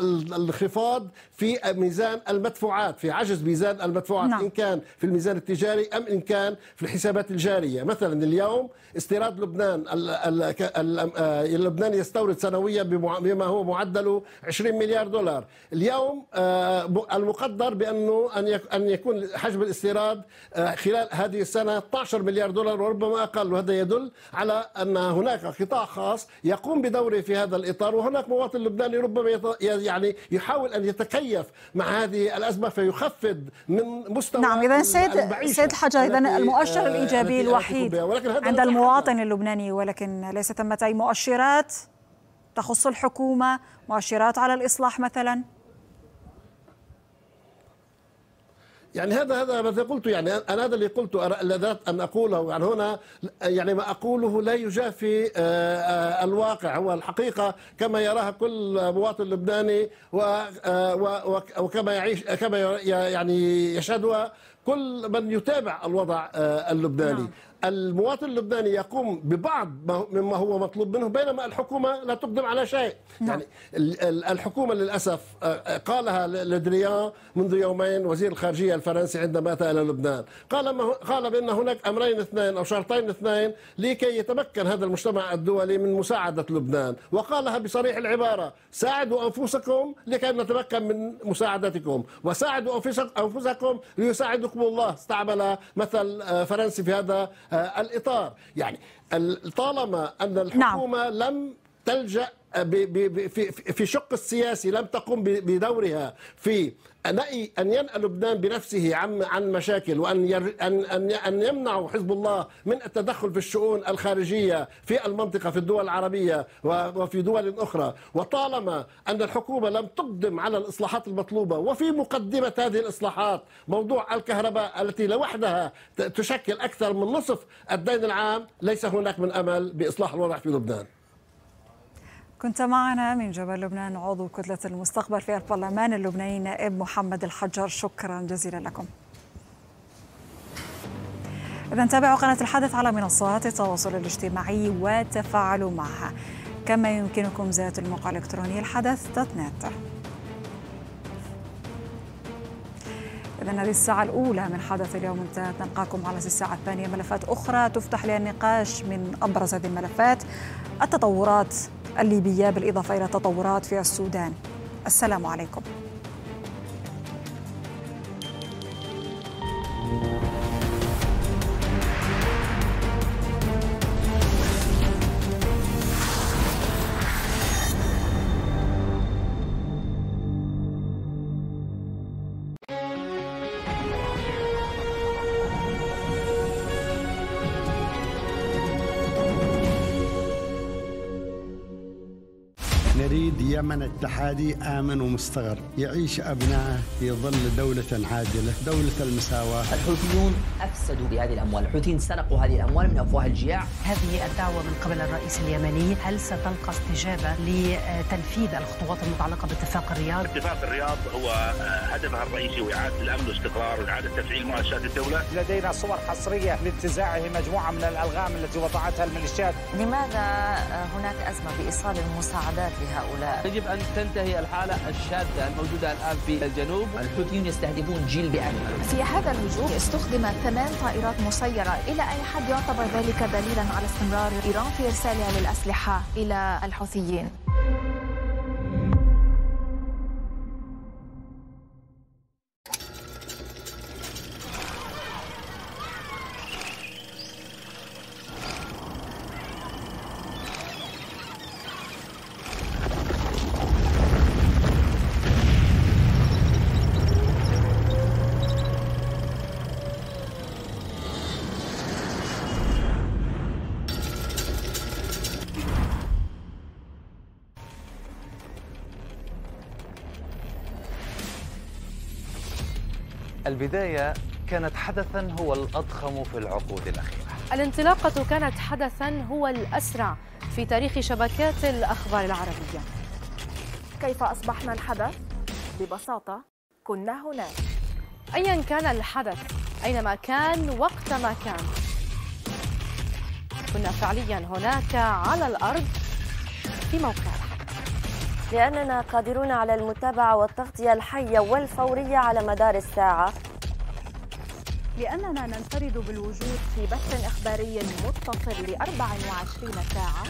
الانخفاض God في ميزان المدفوعات في عجز ميزان المدفوعات نعم. إن كان في الميزان التجاري أم إن كان في الحسابات الجارية مثلا اليوم استيراد لبنان آه، لبنان يستورد سنويا بما هو معدله 20 مليار دولار اليوم آه، المقدر بأنه أن يكون حجم الاستيراد آه، خلال هذه السنة 12 مليار دولار وربما أقل وهذا يدل على أن هناك قطاع خاص يقوم بدوره في هذا الإطار وهناك مواطن لبناني ربما يعني يحاول أن يتكيف يتكيف مع هذه الازمه فيخفض من مستوى نعم اذا سيد سيد الحجة اذا المؤشر آه، الايجابي الوحيد عند المواطن اللبناني ولكن ليس ثمه اي مؤشرات تخص الحكومه مؤشرات على الاصلاح مثلا يعني هذا هذا ماذا قلت يعني انا هذا اللي قلته لذات ان اقوله يعني هنا يعني ما اقوله لا يجافي آه، آه، الواقع هو الحقيقه كما يراها كل مواطن لبناني آه، وكما يعيش كما يعني يشهدها كل من يتابع الوضع اللبناني نعم. المواطن اللبناني يقوم ببعض مما هو مطلوب منه بينما الحكومة لا تقدم على شيء نعم. يعني الحكومة للأسف آه، آه، قالها لدريان منذ يومين وزير الخارجية الفرنسي عندما أتى إلى لبنان قال, قال بأن هناك أمرين اثنين أو شرطين اثنين لكي يتمكن هذا المجتمع الدولي من مساعدة لبنان وقالها بصريح العبارة ساعدوا أنفسكم لكي نتمكن من مساعدتكم وساعدوا أنفسكم ليساعدكم الله استعمل مثل آه، فرنسي في هذا آه، الإطار يعني طالما أن نعم. الحكومة نعم. لم تلجأ آه، في شق السياسي لم تقم بدورها في نأي أن ينأى لبنان بنفسه عن عن مشاكل وأن أن أن أن يمنعوا حزب الله من التدخل في الشؤون الخارجية في المنطقة في الدول العربية وفي دول أخرى وطالما أن الحكومة لم تقدم على الإصلاحات المطلوبة وفي مقدمة هذه الإصلاحات موضوع الكهرباء التي لوحدها تشكل أكثر من نصف الدين العام ليس هناك من أمل بإصلاح الوضع في لبنان كنت معنا من جبل لبنان عضو كتلة المستقبل في البرلمان اللبناني نائب محمد الحجر شكرا جزيلا لكم إذا تابعوا قناة الحدث على منصات التواصل الاجتماعي وتفاعلوا معها كما يمكنكم زيارة الموقع الإلكتروني الحدث دوت نت إذا هذه الساعة الأولى من حدث اليوم انتهت نلقاكم على الساعة الثانية ملفات أخرى تفتح لها النقاش من أبرز هذه الملفات التطورات الليبية بالإضافة إلى تطورات في السودان السلام عليكم الاتحادي آمن ومستقر يعيش أبنائه في ظل دولة عادلة دولة المساواة الحوثيون أفسدوا بهذه الأموال الحوثيين سرقوا هذه الأموال من أفواه الجياع هذه الدعوة من قبل الرئيس اليمني هل ستلقى استجابة لتنفيذ الخطوات المتعلقة باتفاق الرياض؟ اتفاق الرياض هو آه، هدفها الرئيسي هو إعادة الأمن والاستقرار وإعادة تفعيل مؤسسات الدولة لدينا صور حصرية لانتزاعه مجموعة من الألغام التي وضعتها الميليشيات لماذا آه، هناك أزمة بإيصال المساعدات لهؤلاء؟ يجب أن تنتهي الحالة الشاذة الموجودة الآن في الجنوب الحوثيون يستهدفون جيل بأكمله في هذا الهجوم استخدم ثمان طائرات مسيرة إلى أي حد يعتبر ذلك دليلا على استمرار إيران في إرسالها للأسلحة إلى الحوثيين البداية كانت حدثا هو الأضخم في العقود الأخيرة الانطلاقة كانت حدثا هو الأسرع في تاريخ شبكات الأخبار العربية كيف أصبحنا الحدث؟ ببساطة كنا هناك أيا كان الحدث أينما كان وقت ما كان كنا فعليا هناك على الأرض في موقع لأننا قادرون على المتابعة والتغطية الحية والفورية على مدار الساعة لأننا ننفرد بالوجود في بث إخباري متصل ل 24 ساعة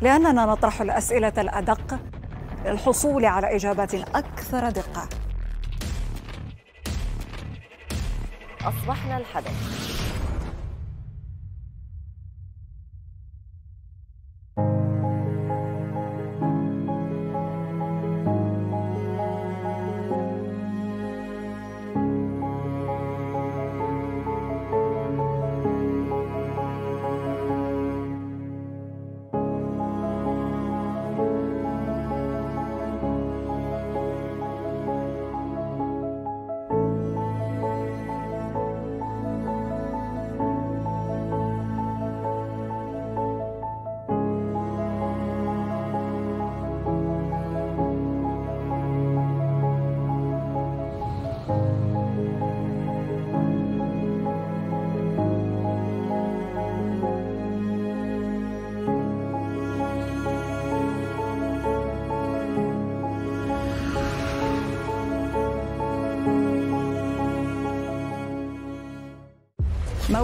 لأننا نطرح الأسئلة الأدق للحصول على إجابات أكثر دقة أصبحنا الحدث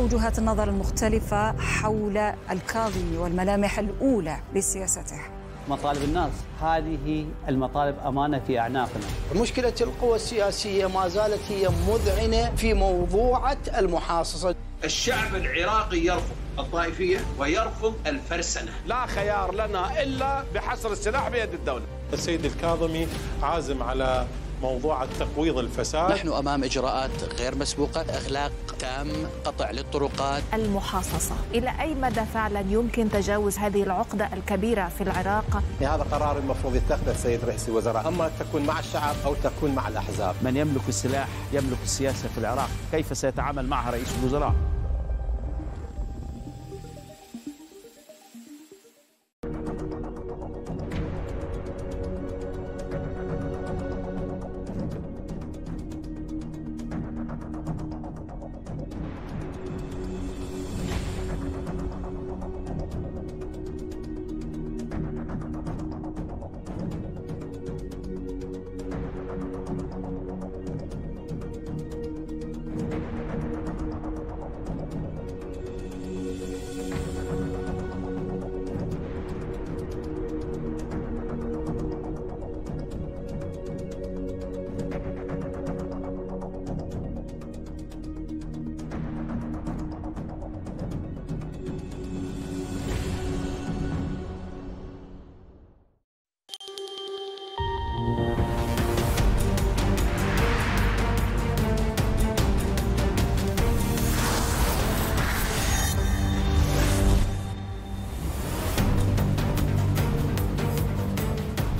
وجهات النظر المختلفة حول الكاظمي والملامح الأولى لسياسته مطالب الناس هذه المطالب أمانة في أعناقنا مشكلة القوى السياسية ما زالت هي مذعنة في موضوعة المحاصصة الشعب العراقي يرفض الطائفية ويرفض الفرسنة لا خيار لنا إلا بحصر السلاح بيد الدولة السيد الكاظمي عازم على موضوع التقويض الفساد نحن أمام إجراءات غير مسبوقة إغلاق تام قطع للطرقات المحاصصة إلى أي مدى فعلا يمكن تجاوز هذه العقدة الكبيرة في العراق يعني هذا قرار المفروض يتخذه السيد رئيس الوزراء أما تكون مع الشعب أو تكون مع الأحزاب من يملك السلاح يملك السياسة في العراق كيف سيتعامل معها رئيس الوزراء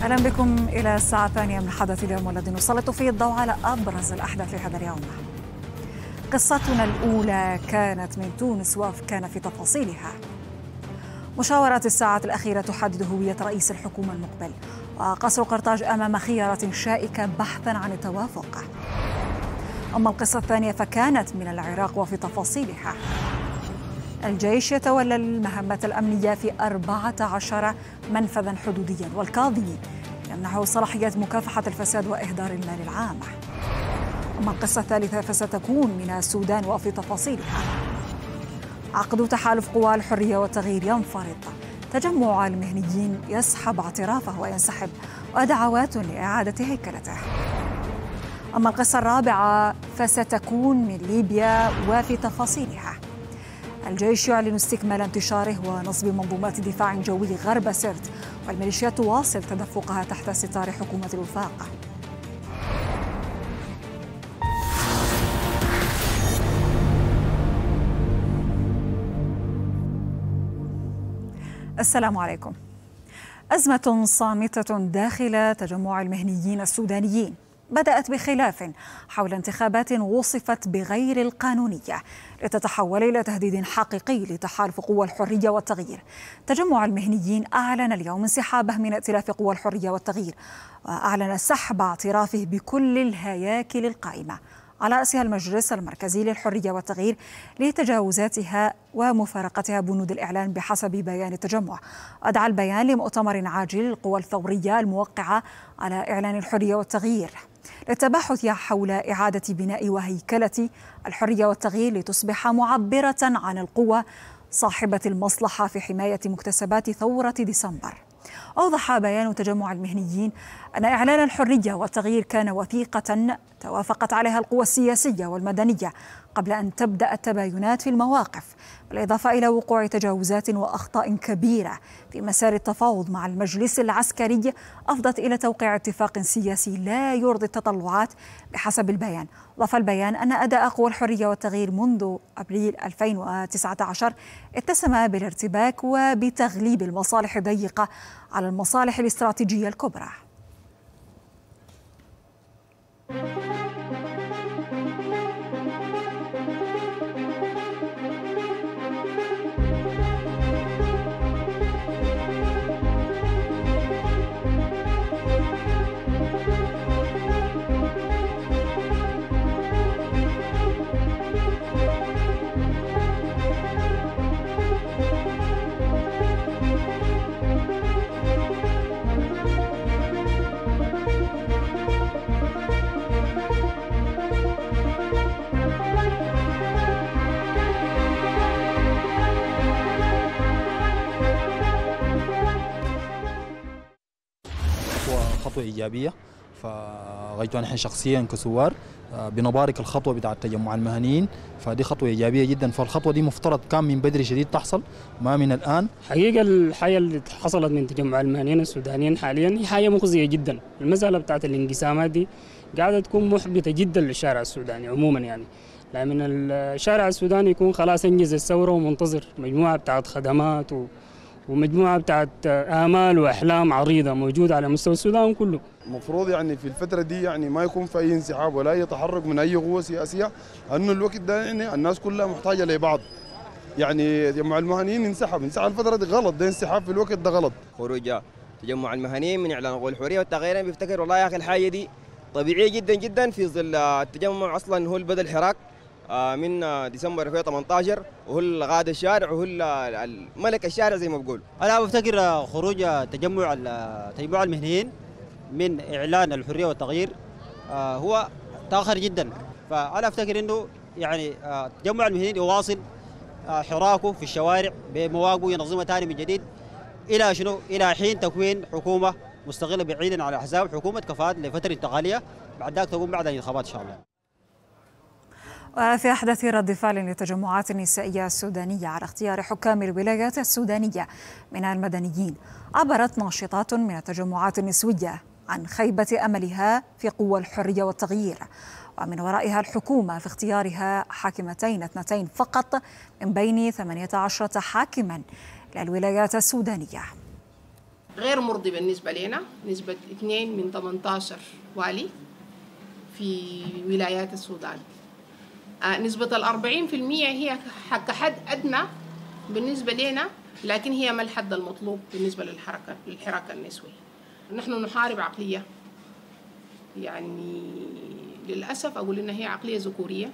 أهلا بكم إلى الساعة الثانية من حدث اليوم والذي نسلط فيه الضوء على أبرز الأحداث لهذا اليوم قصتنا الأولى كانت من تونس وكان في تفاصيلها مشاورات الساعات الأخيرة تحدد هوية رئيس الحكومة المقبل وقصر قرطاج أمام خيارات شائكة بحثا عن التوافق أما القصة الثانية فكانت من العراق وفي تفاصيلها الجيش يتولى المهمة الأمنية في 14 منفذا حدوديا والكاظمي أنه صلاحيات مكافحة الفساد وإهدار المال العام أما القصة الثالثة فستكون من السودان وفي تفاصيلها عقد تحالف قوى الحرية والتغيير ينفرط تجمع المهنيين يسحب اعترافه وينسحب ودعوات لإعادة هيكلته أما القصة الرابعة فستكون من ليبيا وفي تفاصيلها الجيش يعلن استكمال انتشاره ونصب منظومات دفاع جوي غرب سرت والميليشيات تواصل تدفقها تحت ستار حكومة الوفاق السلام عليكم أزمة صامتة داخل تجمع المهنيين السودانيين بدأت بخلاف حول انتخابات وصفت بغير القانونية لتتحول إلى تهديد حقيقي لتحالف قوى الحرية والتغيير تجمع المهنيين أعلن اليوم انسحابه من ائتلاف قوى الحرية والتغيير وأعلن سحب اعترافه بكل الهياكل القائمة على رأسها المجلس المركزي للحرية والتغيير لتجاوزاتها ومفارقتها بنود الإعلان بحسب بيان التجمع أدعى البيان لمؤتمر عاجل للقوى الثورية الموقعة على إعلان الحرية والتغيير للتباحث حول إعادة بناء وهيكلة الحرية والتغيير لتصبح معبرة عن القوة صاحبة المصلحة في حماية مكتسبات ثورة ديسمبر أوضح بيان تجمع المهنيين أن إعلان الحرية والتغيير كان وثيقة توافقت عليها القوى السياسية والمدنية قبل أن تبدأ التباينات في المواقف بالإضافة إلى وقوع تجاوزات وأخطاء كبيرة في مسار التفاوض مع المجلس العسكري أفضت إلى توقيع اتفاق سياسي لا يرضي التطلعات بحسب البيان ضاف البيان أن أداء قوى الحرية والتغيير منذ أبريل 2019 اتسم بالارتباك وبتغليب المصالح الضيقة على المصالح الاستراتيجية الكبرى ايجابيه فغايته نحن شخصيا كسوار آه، بنبارك الخطوه بتاع التجمع المهنيين فدي خطوه ايجابيه جدا فالخطوه دي مفترض كان من بدري شديد تحصل ما من الان حقيقه الحاجه اللي حصلت من تجمع المهنيين السودانيين حاليا هي حاجه مخزيه جدا المساله بتاعت الانقسامات دي قاعده تكون محبطه جدا للشارع السوداني عموما يعني لأن الشارع السوداني يكون خلاص انجز الثوره ومنتظر مجموعه بتاعت خدمات و ومجموعه بتاعت امال واحلام عريضه موجوده على مستوى السودان كله المفروض يعني في الفتره دي يعني ما يكون في اي انسحاب ولا اي تحرك من اي قوه سياسيه انه الوقت ده يعني الناس كلها محتاجه لبعض يعني تجمع المهنيين انسحب انسحب الفتره دي غلط ده انسحاب في الوقت ده غلط خروج تجمع المهنيين من اعلان غول الحريه والتغيير بيفتكر والله يا اخي الحاجه دي طبيعيه جدا جدا في ظل التجمع اصلا هو بدا الحراك آه، من آه، ديسمبر 2018 وهو الغاد الشارع وهو ملك الشارع زي ما بقول انا بفتكر آه، خروج تجمع تجمع المهنيين من اعلان الحريه والتغيير هو تاخر جدا فانا افتكر انه يعني تجمع المهنيين يواصل حراكه في الشوارع بمواقفه ينظمها ثاني من جديد الى شنو؟ الى حين تكوين حكومه مستقله بعيدا على الاحزاب حكومه كفاءات لفتره انتقاليه بعد ذلك تقوم بعد الانتخابات ان شاء الله وفي أحدث رد فعل للتجمعات النسائية السودانية على اختيار حكام الولايات السودانية من المدنيين عبرت ناشطات من التجمعات النسوية عن خيبة أملها في قوى الحرية والتغيير ومن ورائها الحكومة في اختيارها حاكمتين اثنتين فقط من بين 18 حاكما للولايات السودانية غير مرضي بالنسبة لنا نسبة 2 من 18 والي في ولايات السودان آه، نسبة الأربعين في المية هي كحد أدنى بالنسبة لنا لكن هي ما الحد المطلوب بالنسبة للحركة للحراك النسوي نحن نحارب عقلية يعني للأسف أقول إن هي عقلية ذكورية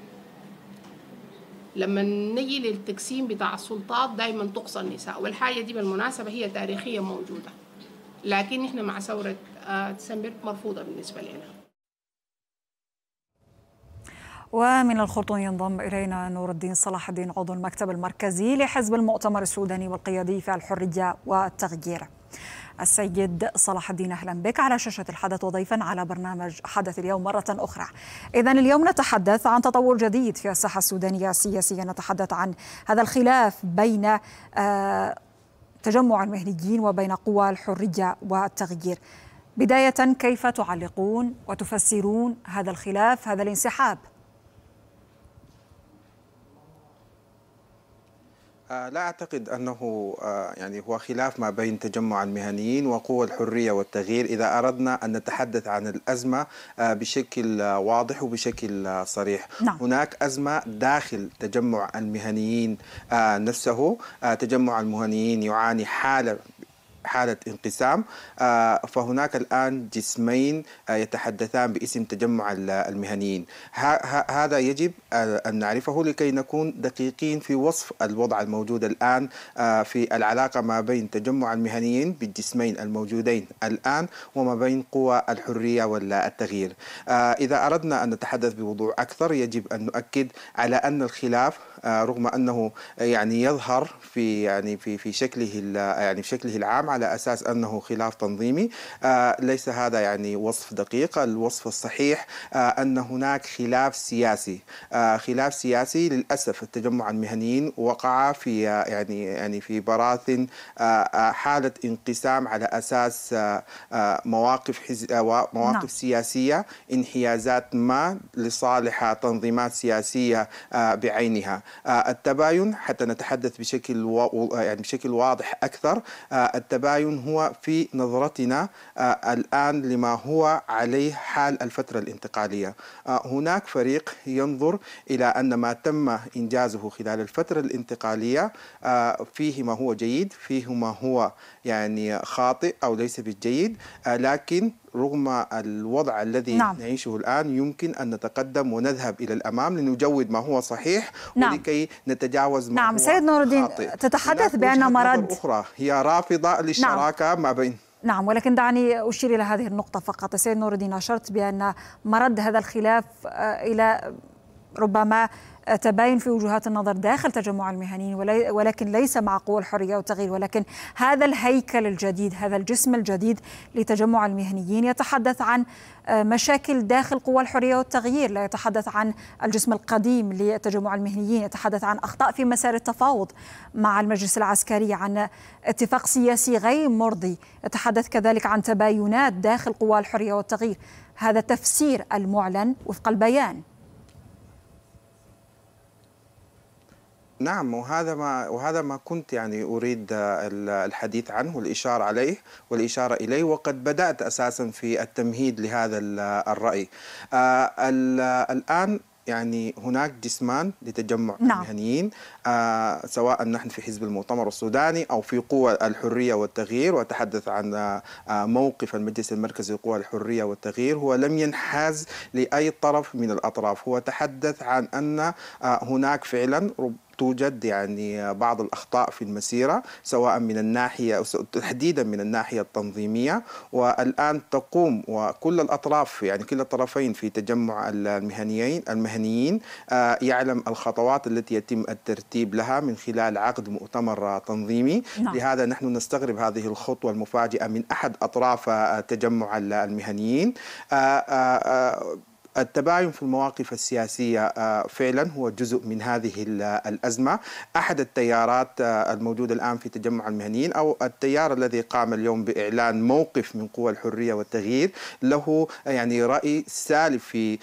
لما نجي للتقسيم بتاع السلطات دايما تقصى النساء والحاجة دي بالمناسبة هي تاريخية موجودة لكن إحنا مع ثورة آه، ديسمبر مرفوضة بالنسبة لنا ومن الخرطوم ينضم إلينا نور الدين صلاح الدين عضو المكتب المركزي لحزب المؤتمر السوداني والقيادي في الحرية والتغيير السيد صلاح الدين اهلا بك على شاشه الحدث وضيفا على برنامج حدث اليوم مره اخرى. اذا اليوم نتحدث عن تطور جديد في الساحه السودانيه السياسيه، نتحدث عن هذا الخلاف بين آه، تجمع المهنيين وبين قوى الحريه والتغيير. بدايه كيف تعلقون وتفسرون هذا الخلاف، هذا الانسحاب آه، لا أعتقد أنه آه، يعني هو خلاف ما بين تجمع المهنيين وقوى الحرية والتغيير إذا أردنا أن نتحدث عن الأزمة آه، بشكل واضح وبشكل صريح نعم. هناك أزمة داخل تجمع المهنيين نفسه تجمع المهنيين يعاني حالة حالة انقسام آه، فهناك الآن جسمين آه، يتحدثان باسم تجمع المهنيين هذا يجب آه، أن نعرفه لكي نكون دقيقين في وصف الوضع الموجود الآن في العلاقة ما بين تجمع المهنيين بالجسمين الموجودين الآن وما بين قوى الحرية والتغيير إذا أردنا أن نتحدث بوضوح أكثر يجب أن نؤكد على أن الخلاف آه، رغم انه يعني يظهر في يعني في في شكله يعني في شكله العام على اساس انه خلاف تنظيمي آه، ليس هذا يعني وصف دقيق الوصف الصحيح آه، ان هناك خلاف سياسي خلاف سياسي للاسف التجمع المهنيين وقع في يعني يعني في براثن حاله انقسام على اساس مواقف نعم. مواقف نعم. سياسيه انحيازات ما لصالح تنظيمات سياسيه بعينها آه، التباين حتى نتحدث بشكل و... يعني بشكل واضح اكثر آه، التباين هو في نظرتنا آه، الان لما هو عليه حال الفتره الانتقاليه هناك فريق ينظر الى ان ما تم انجازه خلال الفتره الانتقاليه فيه ما هو جيد فيه ما هو يعني خاطئ او ليس بالجيد لكن رغم الوضع الذي نعم. نعيشه الآن يمكن أن نتقدم ونذهب إلى الأمام لنجود ما هو صحيح نعم. ولكي نتجاوز ما نعم. هو سيد نور الدين تتحدث بأن مرض أخرى هي رافضة للشراكة نعم. ما بين نعم ولكن دعني أشير إلى هذه النقطة فقط سيد نور الدين أشرت بأن مرد هذا الخلاف آه، إلى ربما تباين في وجهات النظر داخل تجمع المهنيين ولكن ليس مع قوى الحريه والتغيير ولكن هذا الهيكل الجديد هذا الجسم الجديد لتجمع المهنيين يتحدث عن آه، مشاكل داخل قوى الحريه والتغيير لا يتحدث عن الجسم القديم لتجمع المهنيين يتحدث عن اخطاء في مسار التفاوض مع المجلس العسكري عن اتفاق سياسي غير مرضي يتحدث كذلك عن تباينات داخل قوى الحريه والتغيير هذا تفسير المعلن وفق البيان نعم وهذا ما وهذا ما كنت يعني اريد آه، الحديث عنه والاشاره عليه والاشاره اليه وقد بدات اساسا في التمهيد لهذا الراي. آه، الان يعني هناك جسمان لتجمع نعم. المهنيين آه سواء نحن في حزب المؤتمر السوداني او في قوى الحريه والتغيير واتحدث عن آه, آه، موقف المجلس المركزي لقوى الحريه والتغيير هو لم ينحاز لاي طرف من الاطراف هو تحدث عن ان آه هناك فعلا رب توجد يعني بعض الأخطاء في المسيرة سواء من الناحية تحديدا من الناحية التنظيمية والآن تقوم وكل الأطراف يعني كلا الطرفين في تجمع المهنيين المهنيين آه، يعلم الخطوات التي يتم الترتيب لها من خلال عقد مؤتمر تنظيمي نعم. لهذا نحن نستغرب هذه الخطوة المفاجئة من أحد أطراف آه، تجمع المهنيين آه، التباين في المواقف السياسية آه، فعلا هو جزء من هذه آه، الأزمة أحد التيارات آه، الموجودة الآن في تجمع المهنيين أو التيار الذي قام اليوم بإعلان موقف من قوى الحرية والتغيير له يعني رأي سالف في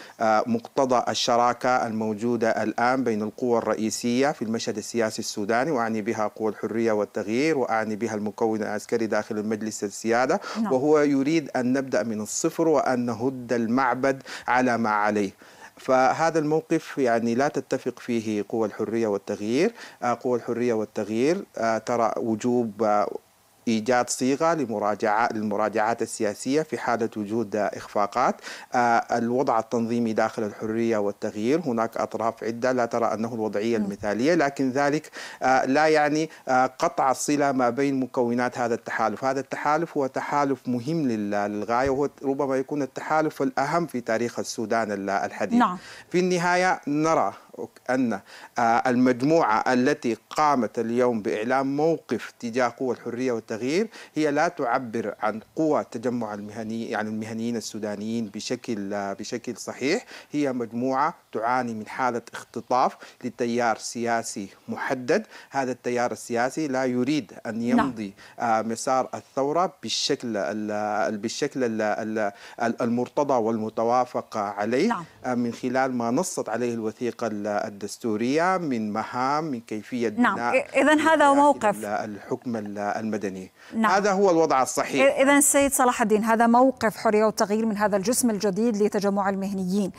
مقتضى الشراكة الموجودة الآن بين القوى الرئيسية في المشهد السياسي السوداني وأعني بها قوى الحرية والتغيير وأعني بها المكون العسكري داخل المجلس السيادة نعم. وهو يريد أن نبدأ من الصفر وأن نهد المعبد على ما عليه فهذا الموقف يعني لا تتفق فيه قوى الحريه والتغيير آه، قوى الحريه والتغيير آه، ترى وجوب آه، إيجاد صيغة لمراجعة للمراجعات السياسية في حالة وجود إخفاقات آه، الوضع التنظيمي داخل الحرية والتغيير هناك أطراف عدة لا ترى أنه الوضعية المثالية لكن ذلك آه، لا يعني آه، قطع الصلة ما بين مكونات هذا التحالف هذا التحالف هو تحالف مهم للغاية وهو ربما يكون التحالف الأهم في تاريخ السودان الحديث نعم. في النهاية نرى أن آه، المجموعة التي قامت اليوم بإعلان موقف تجاه قوى الحرية والتغيير هي لا تعبر عن قوى تجمع المهني يعني المهنيين السودانيين بشكل آه، بشكل صحيح هي مجموعة تعاني من حالة اختطاف لتيار سياسي محدد هذا التيار السياسي لا يريد أن نعم. يمضي لا. آه، مسار الثورة بالشكل بالشكل المرتضى والمتوافق عليه نعم. من خلال ما نصت عليه الوثيقة الدستورية من مهام من كيفية نعم إذا هذا موقف الحكم المدني نعم. هذا هو الوضع الصحيح إذا السيد صلاح الدين هذا موقف حرية وتغيير من هذا الجسم الجديد لتجمع المهنيين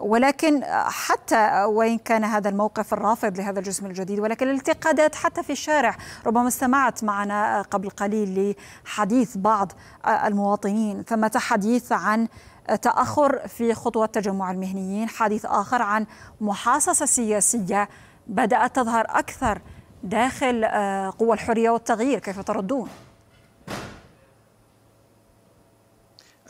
ولكن حتى وإن كان هذا الموقف الرافض لهذا الجسم الجديد ولكن الانتقادات حتى في الشارع ربما استمعت معنا قبل قليل لحديث بعض المواطنين ثم تحديث عن تأخر في خطوة تجمع المهنيين حديث آخر عن محاصصة سياسية بدأت تظهر أكثر داخل آه، قوى الحرية والتغيير كيف تردون؟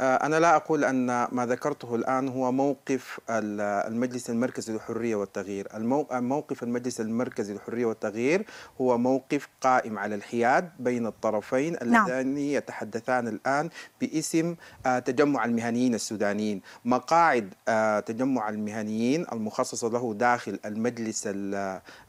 آه، أنا لا أقول أن ما ذكرته الآن هو موقف المجلس المركزي للحرية والتغيير موقف المجلس المركزي للحرية والتغيير هو موقف قائم على الحياد بين الطرفين نعم. اللذان يتحدثان الآن باسم آه، تجمع المهنيين السودانيين مقاعد آه، تجمع المهنيين المخصصة له داخل المجلس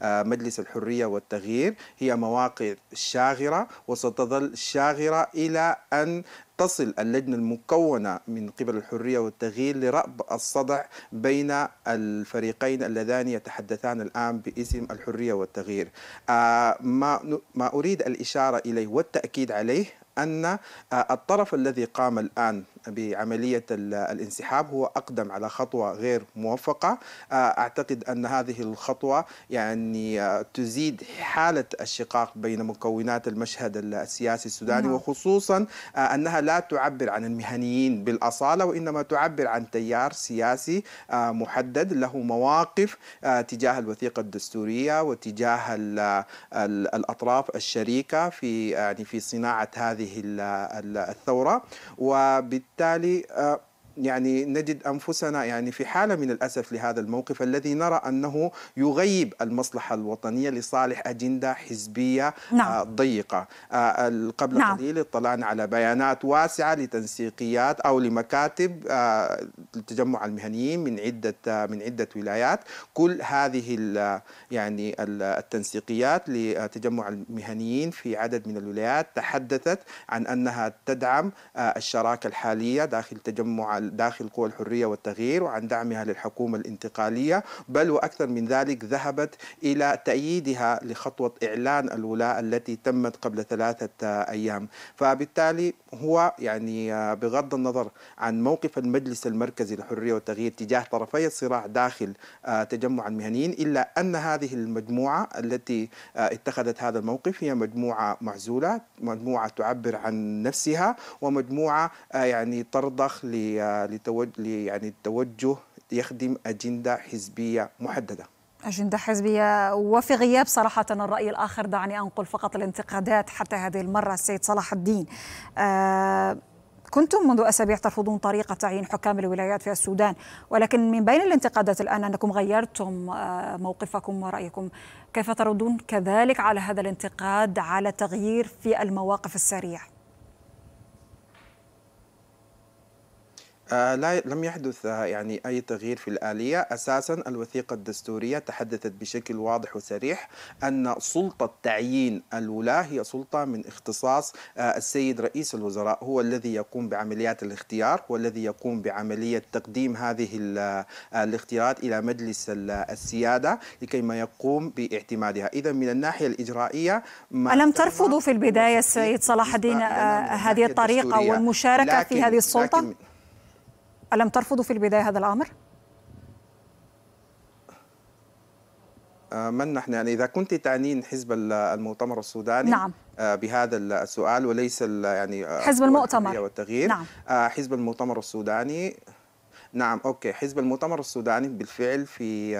مجلس الحرية والتغيير هي مواقع شاغرة وستظل شاغرة إلى أن تصل اللجنة المكونة من قبل الحرية والتغيير لرأب الصدع بين الفريقين اللذان يتحدثان الآن باسم الحرية والتغيير آه، ما أريد الإشارة إليه والتأكيد عليه أن آه، الطرف الذي قام الآن بعملية الانسحاب هو أقدم على خطوة غير موفقة آه، أعتقد أن هذه الخطوة يعني آه، تزيد حالة الشقاق بين مكونات المشهد السياسي السوداني نعم. وخصوصا أنها لا تعبر عن المهنيين بالأصالة وإنما تعبر عن تيار سياسي محدد له مواقف تجاه الوثيقة الدستورية وتجاه الأطراف الشريكة في يعني في صناعة هذه هذه الثورة وبالتالي آه، يعني نجد انفسنا يعني في حاله من الاسف لهذا الموقف الذي نرى انه يغيب المصلحه الوطنيه لصالح اجنده حزبيه نعم. آه، ضيقه آه، قبل نعم. قليل اطلعنا على بيانات واسعه لتنسيقيات او لمكاتب آه، تجمع المهنيين من عده من عده ولايات كل هذه يعني التنسيقيات لتجمع المهنيين في عدد من الولايات تحدثت عن انها تدعم الشراكه الحاليه داخل تجمع داخل قوى الحرية والتغيير وعن دعمها للحكومة الانتقالية بل وأكثر من ذلك ذهبت إلى تأييدها لخطوة إعلان الولاء التي تمت قبل ثلاثة أيام فبالتالي هو يعني بغض النظر عن موقف المجلس المركزي للحرية والتغيير تجاه طرفي الصراع داخل آه، تجمع المهنيين إلا أن هذه المجموعة التي آه، اتخذت هذا الموقف هي مجموعة معزولة مجموعة تعبر عن نفسها ومجموعة آه، يعني ترضخ ل لتوجه يعني التوجه يخدم أجندة حزبية محددة أجندة حزبية وفي غياب صراحة الرأي الآخر دعني أنقل فقط الانتقادات حتى هذه المرة السيد صلاح الدين آه كنتم منذ أسابيع ترفضون طريقة تعيين حكام الولايات في السودان ولكن من بين الانتقادات الآن أنكم غيرتم آه، موقفكم ورأيكم كيف تردون كذلك على هذا الانتقاد على تغيير في المواقف السريعة آه، لا لم يحدث آه، يعني أي تغيير في الآلية أساسا الوثيقة الدستورية تحدثت بشكل واضح وصريح أن سلطة تعيين الولاة هي سلطة من اختصاص آه، السيد رئيس الوزراء هو الذي يقوم بعمليات الاختيار هو الذي يقوم بعملية تقديم هذه الاختيارات إلى مجلس السيادة لكي ما يقوم باعتمادها إذا من الناحية الإجرائية ألم ترفضوا في البداية السيد صلاح الدين هذه الطريقة والمشاركة في هذه السلطة؟ ألم ترفضوا في البداية هذا الأمر؟ آه، من نحن يعني إذا كنت تعنين حزب المؤتمر السوداني نعم. آه، بهذا السؤال وليس يعني آه، حزب المؤتمر والتغيير نعم. حزب المؤتمر السوداني نعم اوكي حزب المؤتمر السوداني بالفعل في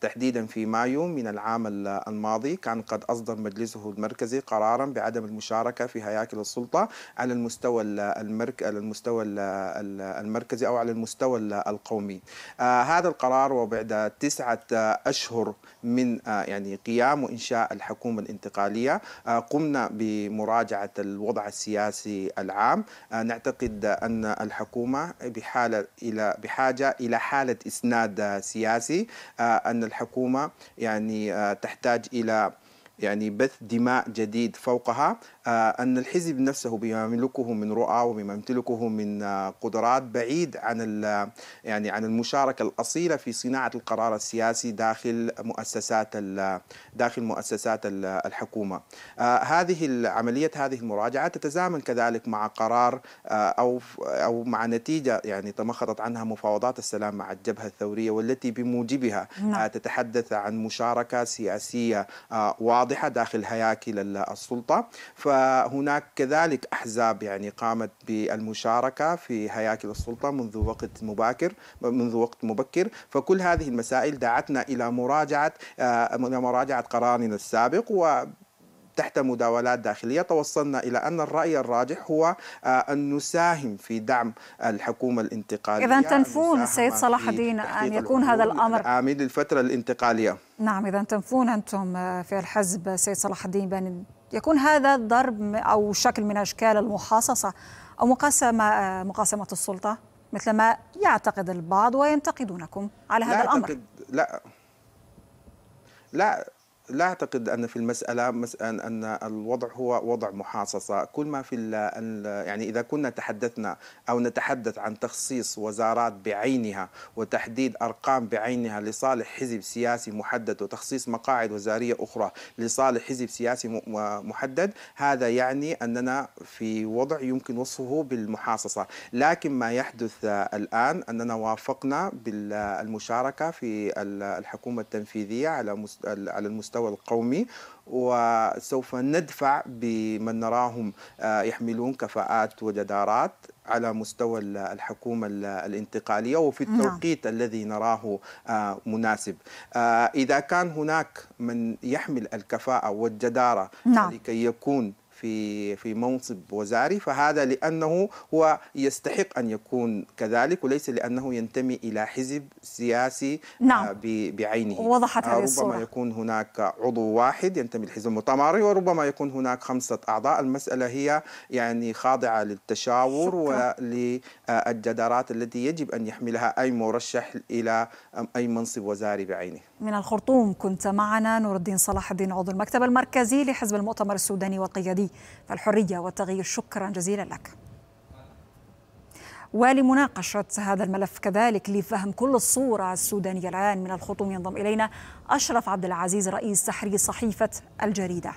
تحديدا في مايو من العام الماضي كان قد أصدر مجلسه المركزي قرارا بعدم المشاركة في هياكل السلطة على المستوى المرك... على المستوى المركزي أو على المستوى القومي آه، هذا القرار وبعد تسعة أشهر من آه، يعني قيام وإنشاء الحكومة الانتقالية آه، قمنا بمراجعة الوضع السياسي العام نعتقد أن الحكومة بحالة إلى بحاجة إلى حالة إسناد سياسي أن الحكومه يعني آه، تحتاج الى يعني بث دماء جديد فوقها آه، أن الحزب نفسه بما يملكه من رؤى وبما يمتلكه من آه، قدرات بعيد عن آه، يعني عن المشاركة الأصيلة في صناعة القرار السياسي داخل مؤسسات داخل مؤسسات الحكومة هذه عملية هذه المراجعة تتزامن كذلك مع قرار أو أو مع نتيجة يعني تمخضت عنها مفاوضات السلام مع الجبهة الثورية والتي بموجبها نعم. تتحدث عن مشاركة سياسية واضحة واضحة داخل هياكل السلطة فهناك كذلك أحزاب يعني قامت بالمشاركة في هياكل السلطة منذ وقت مبكر منذ وقت مبكر فكل هذه المسائل دعتنا إلى مراجعة آه، مراجعة قرارنا السابق و تحت مداولات داخلية توصلنا إلى أن الرأي الراجح هو آه، أن نساهم في دعم الحكومة الانتقالية إذا تنفون السيد صلاح الدين أن يكون هذا الأمر عميد الفترة الانتقالية نعم إذا تنفون أنتم آه، في الحزب سيد صلاح الدين بأن يكون هذا ضرب أو شكل من أشكال المحاصصة أو مقاسمة آه، مقاسمة السلطة مثل ما يعتقد البعض وينتقدونكم على هذا لا الأمر لا لا لا أعتقد أن في المسألة أن الوضع هو وضع محاصصة كل ما في يعني إذا كنا تحدثنا أو نتحدث عن تخصيص وزارات بعينها وتحديد أرقام بعينها لصالح حزب سياسي محدد وتخصيص مقاعد وزارية أخرى لصالح حزب سياسي محدد هذا يعني أننا في وضع يمكن وصفه بالمحاصصة لكن ما يحدث الآن أننا وافقنا بالمشاركة في الحكومة التنفيذية على على المستوى المستوى القومي وسوف ندفع بمن نراهم آه، يحملون كفاءات وجدارات على مستوى الحكومة الانتقالية وفي نعم. التوقيت نعم. الذي نراه آه، مناسب آه، إذا كان هناك من يحمل الكفاءة والجدارة نعم. لكي يكون في في منصب وزاري فهذا لأنه هو يستحق أن يكون كذلك وليس لأنه ينتمي إلى حزب سياسي آه، نعم. بعينه وضحت هذه آه، ربما الصورة. يكون هناك عضو واحد ينتمي لحزب المؤتمر وربما يكون هناك خمسة أعضاء المسألة هي يعني خاضعة للتشاور وللجدارات التي يجب أن يحملها أي مرشح إلى أي منصب وزاري بعينه من الخرطوم كنت معنا نور الدين صلاح الدين عضو المكتب المركزي لحزب المؤتمر السوداني والقيادي فالحرية والتغيير شكرا جزيلا لك ولمناقشة هذا الملف كذلك لفهم كل الصورة السودانية الآن من الخطوم ينضم إلينا أشرف عبد العزيز رئيس تحرير صحيفة الجريدة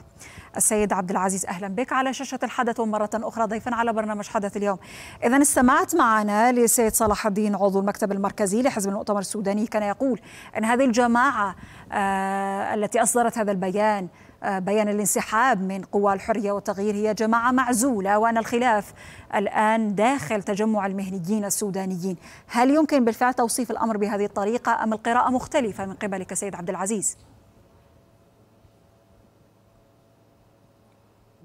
السيد عبد العزيز أهلا بك على شاشة الحدث ومرة أخرى ضيفا على برنامج حدث اليوم إذا استمعت معنا للسيد صلاح الدين عضو المكتب المركزي لحزب المؤتمر السوداني كان يقول أن هذه الجماعة آه التي أصدرت هذا البيان آه، بيان الانسحاب من قوى الحرية والتغيير هي جماعة معزولة وأن الخلاف الآن داخل تجمع المهنيين السودانيين هل يمكن بالفعل توصيف الأمر بهذه الطريقة أم القراءة مختلفة من قبلك سيد عبد العزيز؟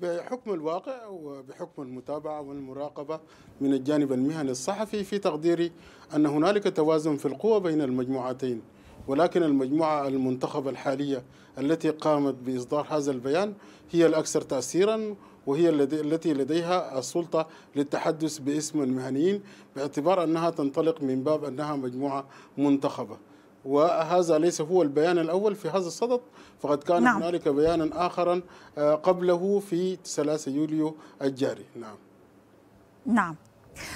بحكم الواقع وبحكم المتابعة والمراقبة من الجانب المهني الصحفي في تقديري أن هنالك توازن في القوى بين المجموعتين ولكن المجموعة المنتخبة الحالية التي قامت بإصدار هذا البيان هي الأكثر تأثيرا وهي التي لديها السلطة للتحدث باسم المهنيين باعتبار أنها تنطلق من باب أنها مجموعة منتخبة وهذا ليس هو البيان الأول في هذا الصدد فقد كان نعم. هنالك بيانا آخرا آه، قبله في 3 يوليو الجاري نعم نعم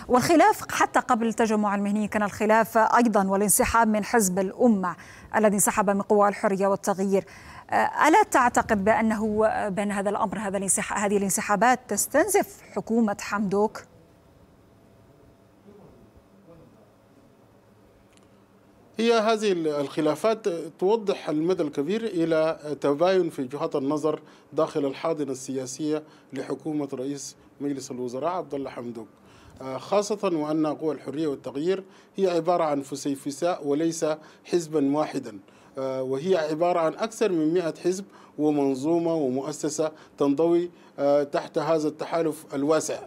والخلاف حتى قبل التجمع المهني كان الخلاف أيضا والانسحاب من حزب الأمة الذي انسحب من قوى الحرية والتغيير آه، ألا تعتقد بأنه بأن هذا الأمر هذا الانسحاب هذه الانسحابات تستنزف حكومة حمدوك؟ هي هذه الخلافات توضح المدى الكبير إلى تباين في جهات النظر داخل الحاضنة السياسية لحكومة رئيس مجلس الوزراء عبد الله حمدوك خاصة وأن قوى الحرية والتغيير هي عبارة عن فسيفساء وليس حزبا واحدا آه، وهي عبارة عن أكثر من مئة حزب ومنظومة ومؤسسة تنضوي آه، تحت هذا التحالف الواسع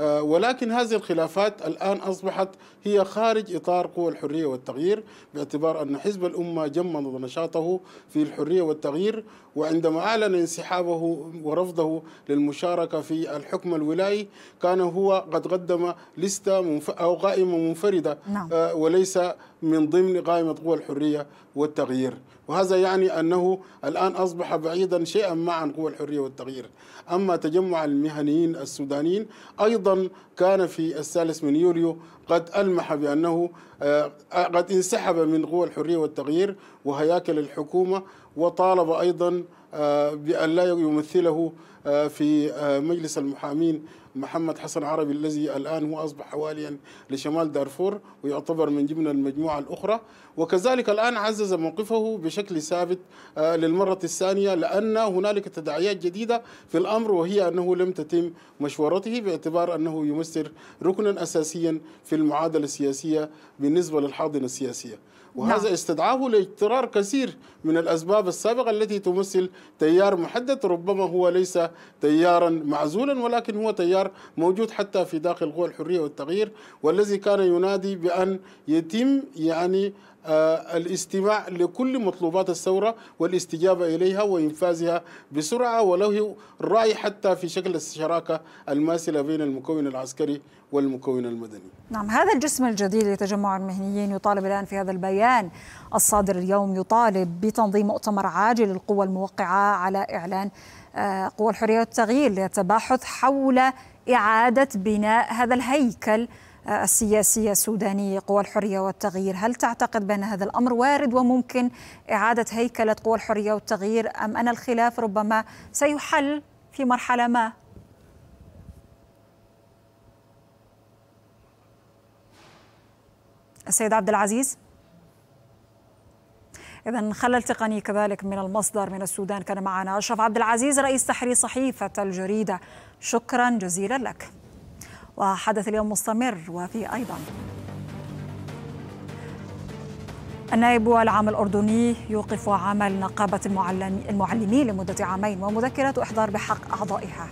آه، ولكن هذه الخلافات الآن أصبحت هي خارج إطار قوى الحرية والتغيير باعتبار أن حزب الأمة جمد نشاطه في الحرية والتغيير وعندما أعلن انسحابه ورفضه للمشاركة في الحكم الولاي كان هو قد قدم لستة منف... أو قائمة منفردة نعم. آه، وليس من ضمن قائمة قوى الحرية والتغيير وهذا يعني أنه الآن أصبح بعيدا شيئا ما عن قوى الحرية والتغيير أما تجمع المهنيين السودانيين أيضا كان في الثالث من يوليو قد ألمح بأنه آه، قد انسحب من قوى الحرية والتغيير وهياكل الحكومة وطالب أيضا آه، بأن لا يمثله آه، في مجلس المحامين محمد حسن عربي الذي الآن هو أصبح حواليا لشمال دارفور ويعتبر من ضمن المجموعة الأخرى وكذلك الآن عزز موقفه بشكل ثابت آه، للمرة الثانية لأن هنالك تداعيات جديدة في الأمر وهي أنه لم تتم مشورته باعتبار أنه يمثل ركنا أساسيا في المعادلة السياسية بالنسبة للحاضنة السياسية وهذا نعم. استدعاه لاجترار كثير من الأسباب السابقة التي تمثل تيار محدد ربما هو ليس تيارا معزولا ولكن هو تيار موجود حتى في داخل قوى الحرية والتغيير والذي كان ينادي بأن يتم يعني آه، الاستماع لكل مطلوبات الثورة والاستجابة إليها وإنفاذها بسرعة وله رأي حتى في شكل الشراكة الماثلة بين المكون العسكري والمكون المدني نعم هذا الجسم الجديد لتجمع المهنيين يطالب الآن في هذا البيان الصادر اليوم يطالب بتنظيم مؤتمر عاجل للقوى الموقعة على إعلان آه، قوى الحرية والتغيير للتباحث حول إعادة بناء هذا الهيكل السياسية السودانية قوى الحرية والتغيير هل تعتقد بأن هذا الأمر وارد وممكن إعادة هيكلة قوى الحرية والتغيير أم أن الخلاف ربما سيحل في مرحلة ما السيد عبد العزيز إذا خلل تقني كذلك من المصدر من السودان كان معنا أشرف عبد العزيز رئيس تحرير صحيفة الجريدة شكرا جزيلا لك وحدث اليوم مستمر وفي أيضا النائب العام الأردني يوقف عمل نقابة المعلمين لمدة عامين ومذكرة إحضار بحق أعضائها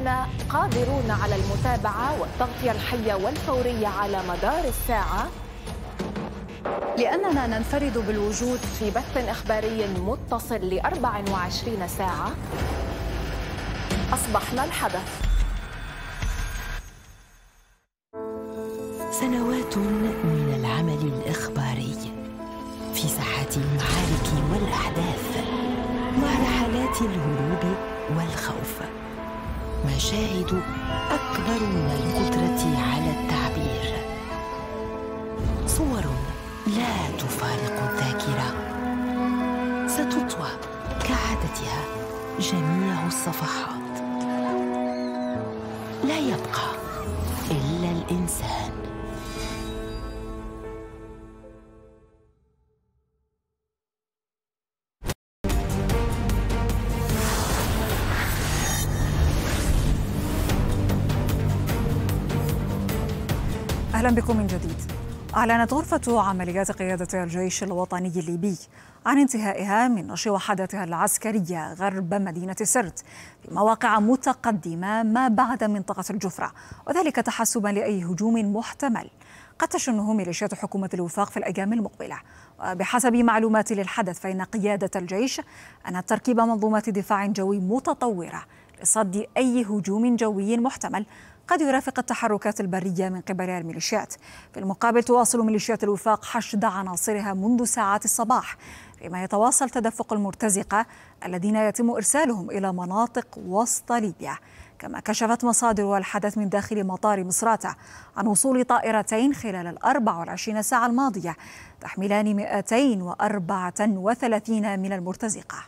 أننا قادرون على المتابعة والتغطية الحية والفورية على مدار الساعة لأننا ننفرد بالوجود في بث إخباري متصل ل 24 ساعة أصبحنا الحدث أكبر من القدرة على التعبير صور لا تفارق الذاكرة ستطوى كعادتها جميع الصفحات لا يبقى إلا الإنسان أهلا بكم من جديد أعلنت غرفة عمليات قيادة الجيش الوطني الليبي عن انتهائها من نشر وحداتها العسكرية غرب مدينة سرت بمواقع متقدمة ما بعد منطقة الجفرة وذلك تحسبا لأي هجوم محتمل قد تشنه ميليشيات حكومة الوفاق في الأيام المقبلة وبحسب معلومات للحدث فإن قيادة الجيش أن تركيب منظومات دفاع جوي متطورة لصد أي هجوم جوي محتمل قد يرافق التحركات البرية من قبل الميليشيات في المقابل تواصل ميليشيات الوفاق حشد عناصرها منذ ساعات الصباح فيما يتواصل تدفق المرتزقة الذين يتم إرسالهم إلى مناطق وسط ليبيا كما كشفت مصادر الحدث من داخل مطار مصراتة عن وصول طائرتين خلال ال 24 ساعة الماضية تحملان 234 من المرتزقة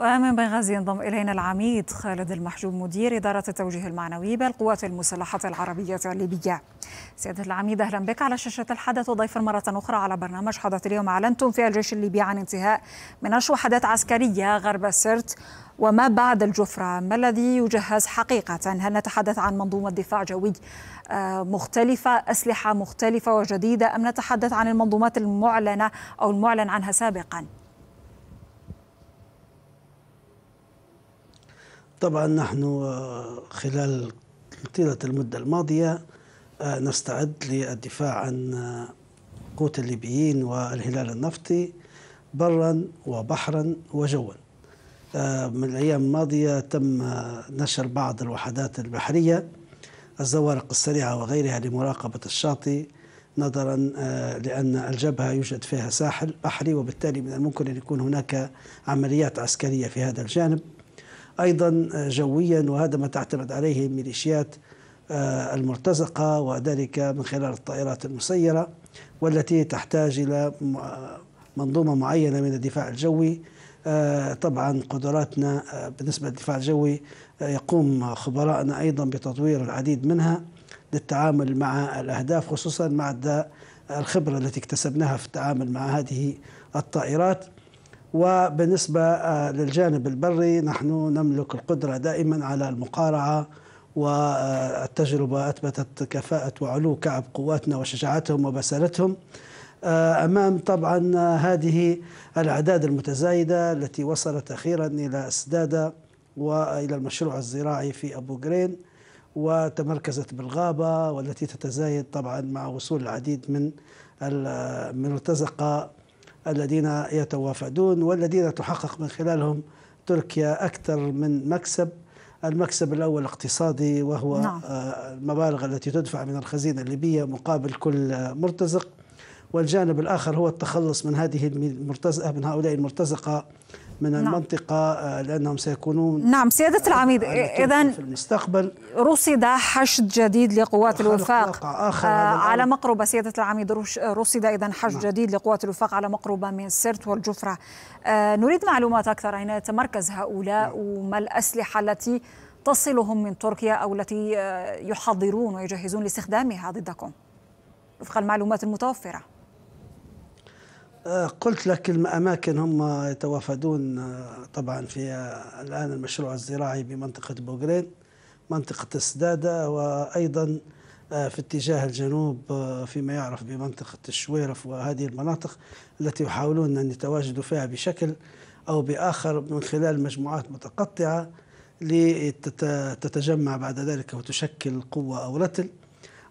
ومن بنغازي ينضم إلينا العميد خالد المحجوب مدير إدارة التوجيه المعنوي بالقوات المسلحة العربية الليبية سيادة العميد أهلا بك على شاشة الحدث وضيفا مرة أخرى على برنامج حدث اليوم أعلنتم في الجيش الليبي عن انتهاء اشهر وحدات عسكرية غرب السرت وما بعد الجفرة ما الذي يجهز حقيقة هل نتحدث عن منظومة دفاع جوي آه، مختلفة أسلحة مختلفة وجديدة أم نتحدث عن المنظومات المعلنة أو المعلن عنها سابقاً طبعا نحن آه، خلال طيلة المدة الماضية آه، نستعد للدفاع عن آه، قوت الليبيين والهلال النفطي برا وبحرا وجوا من الأيام الماضية تم نشر بعض الوحدات البحرية الزوارق السريعة وغيرها لمراقبة الشاطئ نظرا لأن الجبهة يوجد فيها ساحل بحري وبالتالي من الممكن أن يكون هناك عمليات عسكرية في هذا الجانب أيضا آه، جويا وهذا ما تعتمد عليه الميليشيات آه، المرتزقة وذلك من خلال الطائرات المسيرة والتي تحتاج إلى آه، منظومة معينة من الدفاع الجوي طبعا قدراتنا بالنسبة للدفاع الجوي يقوم خبراءنا أيضا بتطوير العديد منها للتعامل مع الأهداف خصوصا مع الخبرة التي اكتسبناها في التعامل مع هذه الطائرات وبالنسبة آه، للجانب البري نحن نملك القدرة دائما على المقارعة والتجربة آه، أثبتت كفاءة وعلو كعب قواتنا وشجاعتهم وبسالتهم آه، أمام طبعا هذه الأعداد المتزايدة التي وصلت أخيرا إلى أسدادة وإلى المشروع الزراعي في أبو جرين وتمركزت بالغابة والتي تتزايد طبعا مع وصول العديد من المرتزقة الذين يتوافدون والذين تحقق من خلالهم تركيا أكثر من مكسب المكسب الأول اقتصادي وهو نعم. آه، المبالغ التي تدفع من الخزينة الليبية مقابل كل مرتزق والجانب الآخر هو التخلص من هذه المرتزقة من هؤلاء المرتزقة من نعم. المنطقة آه، لأنهم سيكونون نعم سيادة العميد إذا في المستقبل رصد حشد جديد لقوات الوفاق آخر آه على مقربة سيادة العميد رصد إذا حشد نعم. جديد لقوات الوفاق على مقربة من سرت والجفرة آه نريد معلومات أكثر أين يتمركز هؤلاء نعم. وما الأسلحة التي تصلهم من تركيا أو التي آه، يحضرون ويجهزون لاستخدامها ضدكم وفق المعلومات المتوفرة آه، قلت لك الاماكن هم يتوافدون آه، طبعا في آه، الآن المشروع الزراعي بمنطقة بوغرين منطقة السدادة وأيضا في اتجاه الجنوب فيما يعرف بمنطقة الشويرف وهذه المناطق التي يحاولون أن يتواجدوا فيها بشكل أو بآخر من خلال مجموعات متقطعة لتتجمع بعد ذلك وتشكل قوة أو رتل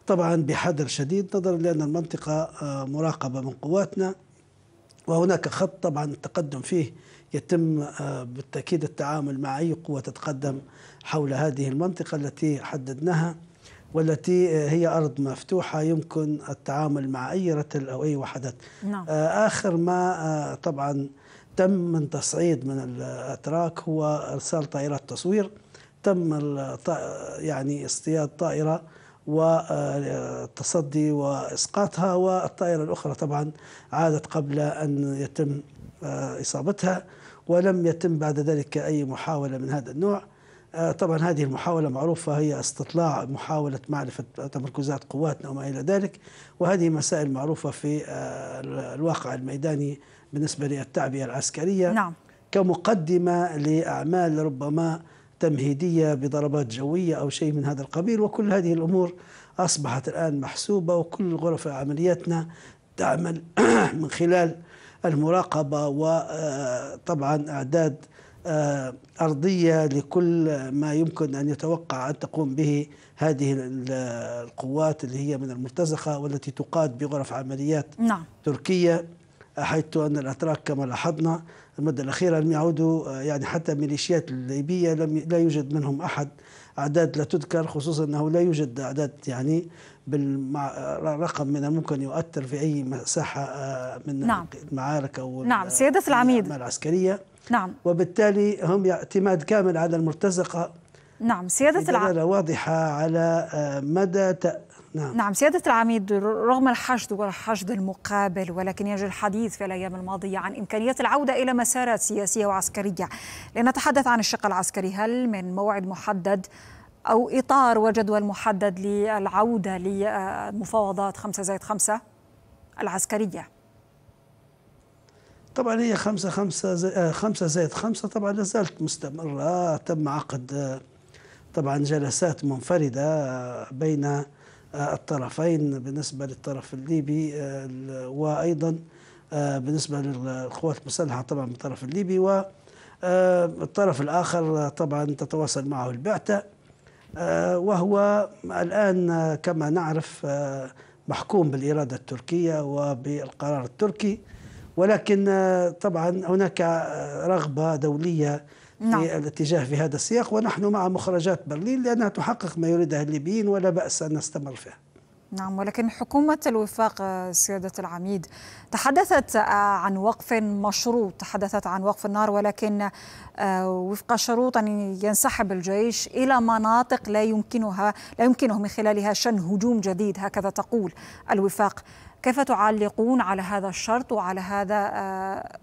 طبعا بحذر شديد نظرا لأن المنطقة مراقبة من قواتنا وهناك خط طبعا التقدم فيه يتم آه، بالتأكيد التعامل مع أي قوة تتقدم حول هذه المنطقة التي حددناها والتي آه، هي أرض مفتوحة يمكن التعامل مع أي رتل أو أي وحدات نعم. آه، آخر ما طبعا تم من تصعيد من الأتراك هو إرسال طائرات تصوير تم يعني اصطياد طائرة والتصدي وإسقاطها والطائرة الأخرى طبعا عادت قبل أن يتم آه، إصابتها ولم يتم بعد ذلك أي محاولة من هذا النوع آه، طبعا هذه المحاولة معروفة هي استطلاع محاولة معرفة تمركزات قواتنا وما إلى ذلك وهذه مسائل معروفة في آه، الواقع الميداني بالنسبة للتعبئة العسكرية نعم. كمقدمة لأعمال ربما تمهيدية بضربات جوية أو شيء من هذا القبيل وكل هذه الأمور أصبحت الآن محسوبة وكل غرف عملياتنا تعمل (clears throat) من خلال المراقبة وطبعا آه، أعداد آه، أرضية لكل ما يمكن أن يتوقع أن تقوم به هذه القوات اللي هي من المرتزقة والتي تقاد بغرف عمليات نعم. تركية حيث أن الأتراك كما لاحظنا المدة الأخيرة لم يعودوا آه، يعني حتى ميليشيات الليبية لم لا يوجد منهم أحد أعداد لا تذكر خصوصا أنه لا يوجد أعداد يعني بالرقم آه، من الممكن يؤثر في أي مساحة آه، من نعم. المعارك أو نعم سيادة العميد العسكرية نعم وبالتالي هم اعتماد كامل على المرتزقة نعم سيادة العميد واضحة على مدى نعم, نعم سيادة العميد رغم الحشد والحشد المقابل ولكن يجري الحديث في الأيام الماضية عن إمكانية العودة إلى مسارات سياسية وعسكرية لنتحدث عن الشق العسكري هل من موعد محدد أو إطار وجدول محدد للعودة لمفاوضات 5 زائد 5 العسكرية طبعا هي خمسة خمسة زي آه، خمسة زائد خمسة طبعا لا زالت مستمرة تم عقد آه، طبعا جلسات منفردة بين الطرفين بالنسبة للطرف الليبي آه، وأيضا آه، بالنسبة للقوات المسلحة طبعا من آه، الطرف الليبي والطرف الآخر طبعا تتواصل معه البعثة وهو الآن كما نعرف محكوم بالإرادة التركية وبالقرار التركي ولكن طبعا هناك رغبة دولية نعم. الاتجاه في هذا السياق ونحن مع مخرجات برلين لأنها تحقق ما يريده الليبيين ولا بأس أن نستمر فيها نعم ولكن حكومة الوفاق سيادة العميد تحدثت آه، عن وقف مشروط تحدثت عن وقف النار ولكن آه، وفق شروط أن ينسحب الجيش إلى مناطق لا يمكنها لا يمكنه من خلالها شن هجوم جديد هكذا تقول الوفاق كيف تعلقون على هذا الشرط وعلى هذا آه،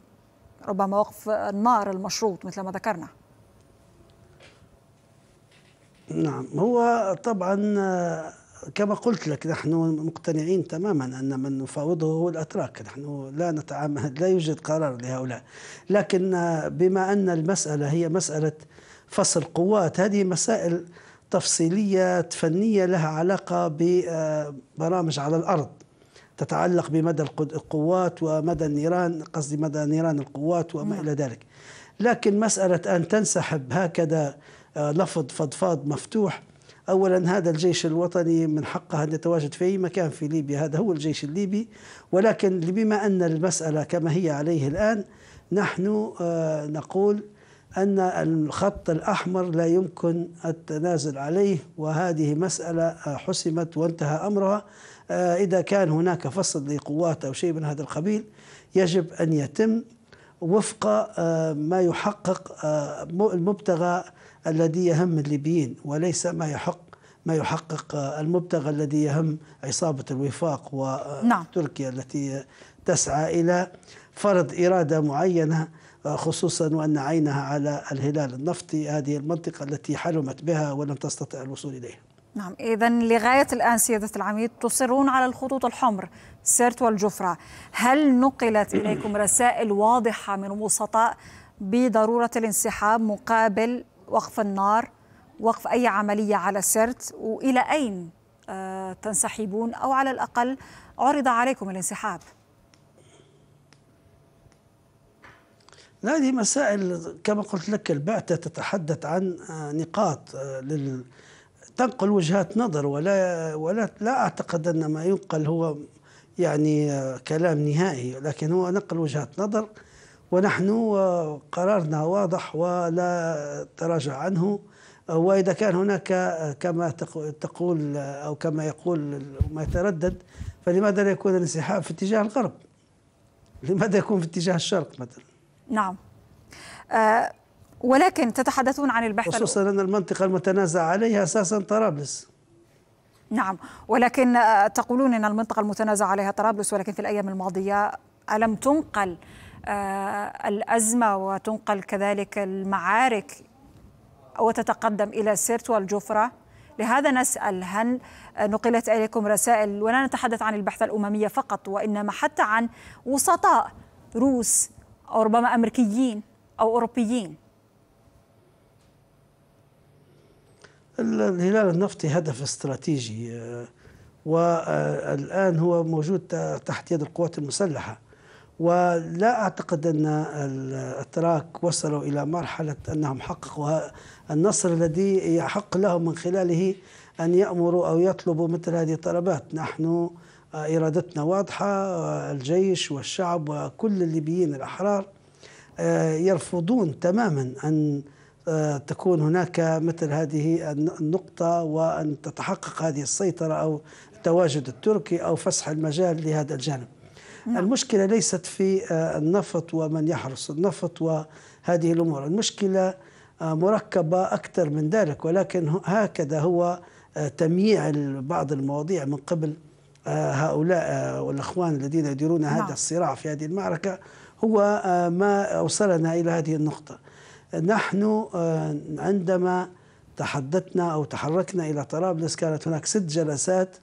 ربما وقف النار المشروط مثل ما ذكرنا نعم هو طبعا كما قلت لك نحن مقتنعين تماما ان من نفاوضه هو الاتراك، نحن لا نتعامل لا يوجد قرار لهؤلاء، لكن بما ان المساله هي مساله فصل قوات، هذه مسائل تفصيليه فنيه لها علاقه ببرامج على الارض. تتعلق بمدى القوات ومدى النيران قصدي مدى نيران القوات وما نعم. إلى ذلك لكن مسألة أن تنسحب هكذا آه، لفظ فضفاض مفتوح اولا هذا الجيش الوطني من حقه ان يتواجد في اي مكان في ليبيا هذا هو الجيش الليبي ولكن بما ان المساله كما هي عليه الان نحن آه، نقول أن الخط الأحمر لا يمكن التنازل عليه وهذه مسألة آه، حسمت وانتهى أمرها آه، إذا كان هناك فصل لقوات أو شيء من هذا القبيل يجب أن يتم وفق آه، ما يحقق المبتغى الذي يهم الليبيين وليس ما يحق ما يحقق المبتغى الذي يهم عصابة الوفاق وتركيا نعم. التي تسعى إلى فرض إرادة معينة خصوصا وأن عينها على الهلال النفطي هذه المنطقة التي حلمت بها ولم تستطع الوصول إليها نعم إذا لغاية الآن سيادة العميد تصرون على الخطوط الحمر سيرت والجفرة هل نقلت (clears throat) إليكم رسائل واضحة من وسطاء بضرورة الانسحاب مقابل وقف النار وقف أي عملية على سرت وإلى أين آه، تنسحبون أو على الأقل عرض عليكم الانسحاب هذه مسائل كما قلت لك البعثة تتحدث عن آه، نقاط آه، لل تنقل وجهات نظر ولا ولا لا اعتقد ان ما ينقل هو يعني آه، كلام نهائي لكن هو نقل وجهات نظر ونحن قرارنا واضح ولا تراجع عنه واذا كان هناك كما تقول او كما يقول ما يتردد فلماذا لا يكون الانسحاب في اتجاه الغرب؟ لماذا يكون في اتجاه الشرق مثلا؟ نعم آه ولكن تتحدثون عن البحث خصوصا أن المنطقة المتنازع عليها أساسا طرابلس نعم ولكن آه، تقولون أن المنطقة المتنازع عليها طرابلس ولكن في الأيام الماضية ألم تنقل آه، الأزمة وتنقل كذلك المعارك وتتقدم إلى سيرت والجفرة لهذا نسأل هل آه، نقلت إليكم رسائل ولا نتحدث عن البحث الأممية فقط وإنما حتى عن وسطاء روس أو ربما أمريكيين أو أوروبيين الهلال النفطي هدف استراتيجي آه، والآن هو موجود تحت يد القوات المسلحة ولا أعتقد أن الأتراك وصلوا إلى مرحلة أنهم حققوا النصر الذي يحق لهم من خلاله أن يأمروا أو يطلبوا مثل هذه الطلبات نحن إرادتنا واضحة الجيش والشعب وكل الليبيين الأحرار آه، يرفضون تماما أن آه، تكون هناك مثل هذه النقطة وأن تتحقق هذه السيطرة أو التواجد التركي أو فسح المجال لهذا الجانب نعم. المشكلة ليست في آه، النفط ومن يحرس النفط وهذه الأمور المشكلة مركبة أكثر من ذلك ولكن هكذا هو تمييع بعض المواضيع من قبل هؤلاء والأخوان الذين يديرون هذا نعم. الصراع في هذه المعركة هو آه، ما أوصلنا إلى هذه النقطة نحن آه، عندما تحدثنا أو تحركنا إلى طرابلس كانت هناك ست جلسات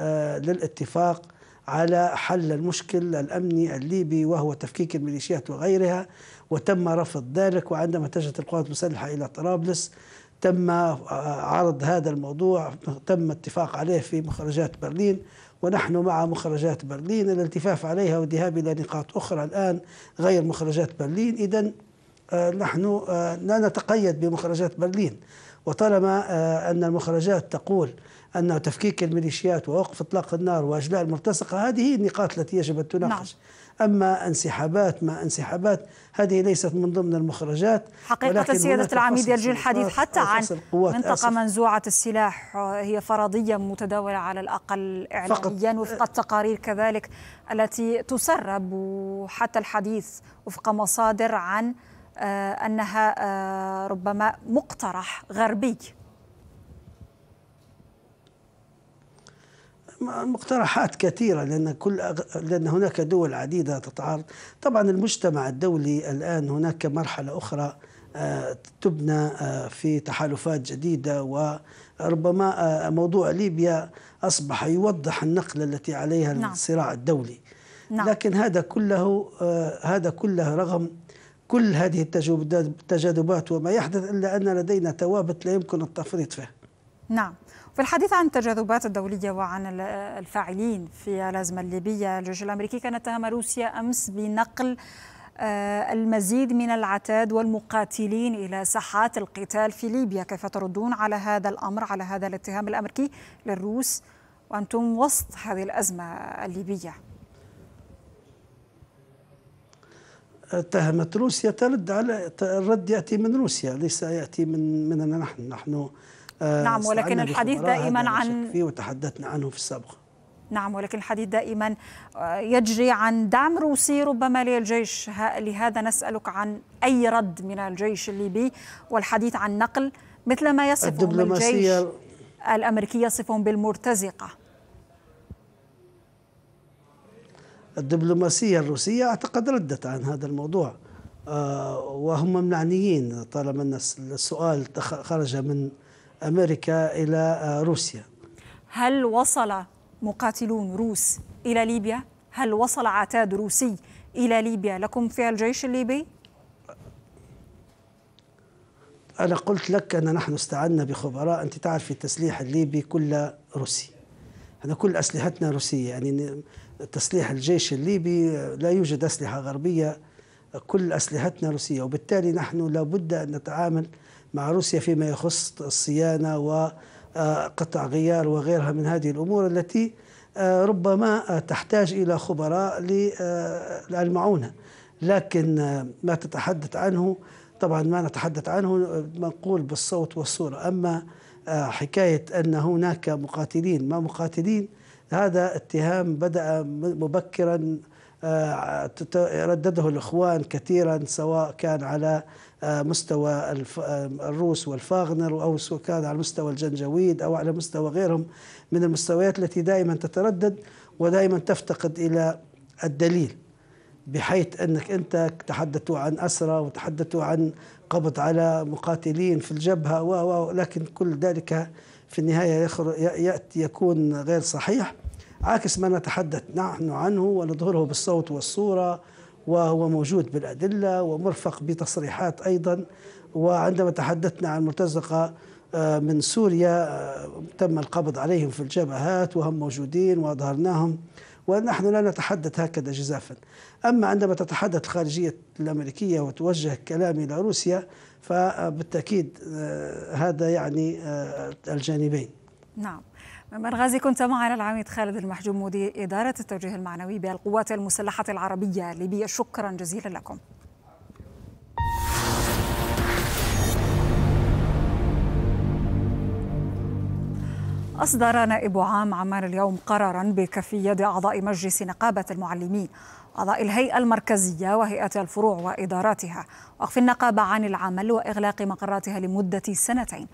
آه، للاتفاق على حل المشكل الأمني الليبي وهو تفكيك الميليشيات وغيرها وتم رفض ذلك وعندما اتجهت القوات المسلحة إلى طرابلس تم عرض هذا الموضوع تم اتفاق عليه في مخرجات برلين ونحن مع مخرجات برلين الالتفاف عليها والذهاب إلى نقاط أخرى الآن غير مخرجات برلين إذا آه، نحن آه، لا نتقيد بمخرجات برلين وطالما آه، أن المخرجات تقول أن تفكيك الميليشيات ووقف إطلاق النار وأجلاء الملتصقة هذه هي النقاط التي يجب أن تناقش نعم. أما انسحابات ما انسحابات هذه ليست من ضمن المخرجات حقيقة سيادة العميد يرجو الحديث حتى عن منطقة آسف. منزوعة السلاح هي فرضية متداولة على الأقل إعلاميا وفق التقارير كذلك التي تسرب وحتى الحديث وفق مصادر عن آه، أنها آه، ربما مقترح غربي مقترحات كثيرة لأن كل أغ... لأن هناك دول عديدة تتعارض طبعا المجتمع الدولي الآن هناك مرحلة أخرى آه، تبنى آه، في تحالفات جديدة وربما آه، موضوع ليبيا أصبح يوضح النقلة التي عليها نعم. الصراع الدولي نعم. لكن هذا كله هذا كله رغم كل هذه التجاذبات وما يحدث إلا أن لدينا توابت لا يمكن التفريط فيه نعم في الحديث عن التجاذبات الدولية وعن الفاعلين في الأزمة الليبية الجيش الأمريكي كان اتهم روسيا أمس بنقل آه، المزيد من العتاد والمقاتلين إلى ساحات القتال في ليبيا كيف تردون على هذا الأمر على هذا الاتهام الأمريكي للروس وأنتم وسط هذه الأزمة الليبية اتهمت روسيا ترد على الرد يأتي من روسيا ليس يأتي من مننا نحن نحن آه، نعم ولكن الحديث دائما عن فيه وتحدثنا عنه في السابق نعم ولكن الحديث دائما آه، يجري عن دعم روسي ربما للجيش لهذا نسألك عن أي رد من الجيش الليبي والحديث عن نقل مثل ما يصفهم الجيش الأمريكي يصفهم بالمرتزقة الدبلوماسية الروسية أعتقد ردت عن هذا الموضوع آه، وهم معنيين طالما أن السؤال خرج من أمريكا إلى آه، روسيا هل وصل مقاتلون روس إلى ليبيا؟ هل وصل عتاد روسي إلى ليبيا لكم في الجيش الليبي؟ أنا قلت لك أن نحن استعنا بخبراء أنت تعرف التسليح الليبي كله روسي احنا كل أسلحتنا روسية يعني تسليح الجيش الليبي آه، لا يوجد أسلحة غربية كل أسلحتنا روسية وبالتالي نحن لابد أن نتعامل مع روسيا فيما يخص الصيانة وقطع غيار وغيرها من هذه الأمور التي آه، ربما آه، تحتاج إلى خبراء للمعونة آه، لكن ما تتحدث عنه طبعا ما نتحدث عنه منقول بالصوت والصورة أما حكاية أن هناك مقاتلين ما مقاتلين هذا اتهام بدأ مبكرا ردده الإخوان كثيرا سواء كان على آه، مستوى آه، الروس والفاغنر أو كان على مستوى الجنجويد أو على مستوى غيرهم من المستويات التي دائما تتردد ودائما تفتقد إلى الدليل بحيث أنك أنت تحدثوا عن أسرى وتحدثوا عن قبض على مقاتلين في الجبهة لكن كل ذلك في النهاية يأتي يكون غير صحيح عكس ما نتحدث نحن عنه ونظهره بالصوت والصورة وهو موجود بالأدلة ومرفق بتصريحات أيضا وعندما تحدثنا عن مرتزقة آه، من سوريا آه، تم القبض عليهم في الجبهات وهم موجودين وأظهرناهم ونحن لا نتحدث هكذا جزافا أما عندما تتحدث الخارجية الأمريكية وتوجه كلام إلى روسيا فبالتأكيد آه، هذا يعني الجانبين نعم من غازي كنت معنا العميد خالد المحجوم مدير إدارة التوجيه المعنوي بالقوات المسلحة العربية الليبية شكرا جزيلا لكم أصدر نائب عام عمان اليوم قرارا بكفي يد أعضاء مجلس نقابة المعلمين أعضاء الهيئة المركزية وهيئة الفروع وإداراتها وقف النقابة عن العمل وإغلاق مقراتها لمدة سنتين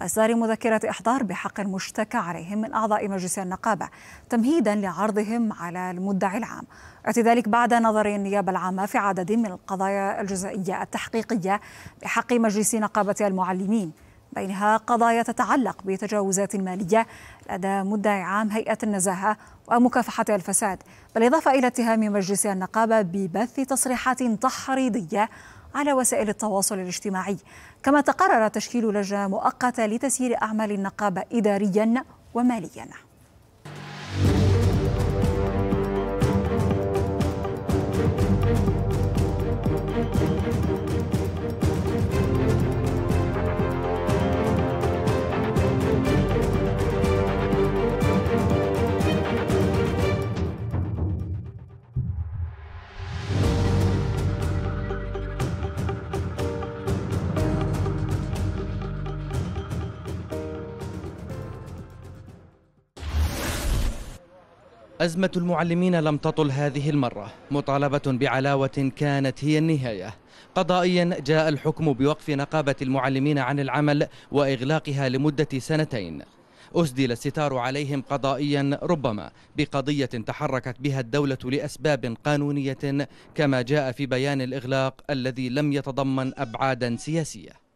وإصدار مذكرة إحضار بحق المشتكى عليهم من أعضاء مجلس النقابة تمهيدا لعرضهم على المدعي العام يأتي ذلك بعد نظر النيابة العامة في عدد من القضايا الجزائية التحقيقية بحق مجلس نقابة المعلمين بينها قضايا تتعلق بتجاوزات مالية لدى مدعي عام هيئة النزاهة ومكافحة الفساد بالإضافة إلى اتهام مجلس النقابة ببث تصريحات تحريضية على وسائل التواصل الاجتماعي كما تقرر تشكيل لجنة مؤقتة لتسيير أعمال النقابة إداريا وماليا أزمة المعلمين لم تطل هذه المرة مطالبة بعلاوة كانت هي النهاية قضائيا جاء الحكم بوقف نقابة المعلمين عن العمل وإغلاقها لمدة سنتين أسدل الستار عليهم قضائيا ربما بقضية تحركت بها الدولة لأسباب قانونية كما جاء في بيان الإغلاق الذي لم يتضمن أبعادا سياسية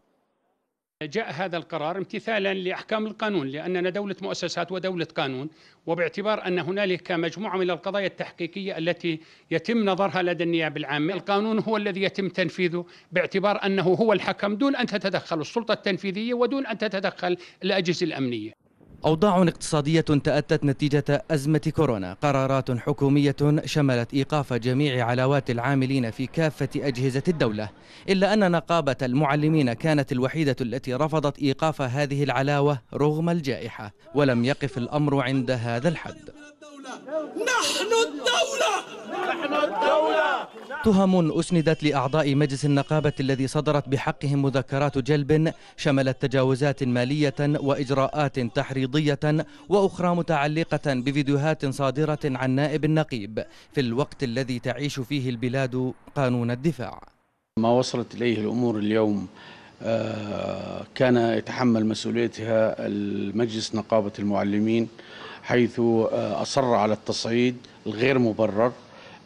جاء هذا القرار امتثالا لاحكام القانون لاننا دوله مؤسسات ودوله قانون وباعتبار ان هنالك مجموعه من القضايا التحقيقيه التي يتم نظرها لدى النيابه العامه، القانون هو الذي يتم تنفيذه باعتبار انه هو الحكم دون ان تتدخل السلطه التنفيذيه ودون ان تتدخل الاجهزه الامنيه. أوضاع اقتصادية تأتت نتيجة أزمة كورونا قرارات حكومية شملت إيقاف جميع علاوات العاملين في كافة أجهزة الدولة إلا أن نقابة المعلمين كانت الوحيدة التي رفضت إيقاف هذه العلاوة رغم الجائحة ولم يقف الأمر عند هذا الحد نحن الدولة نحن الدولة تهم أسندت لأعضاء مجلس النقابة الذي صدرت بحقهم مذكرات جلب شملت تجاوزات مالية وإجراءات تحريضية وأخرى متعلقة بفيديوهات صادرة عن نائب النقيب في الوقت الذي تعيش فيه البلاد قانون الدفاع ما وصلت إليه الأمور اليوم آه، كان يتحمل مسؤوليتها المجلس نقابة المعلمين حيث آه، أصر على التصعيد الغير مبرر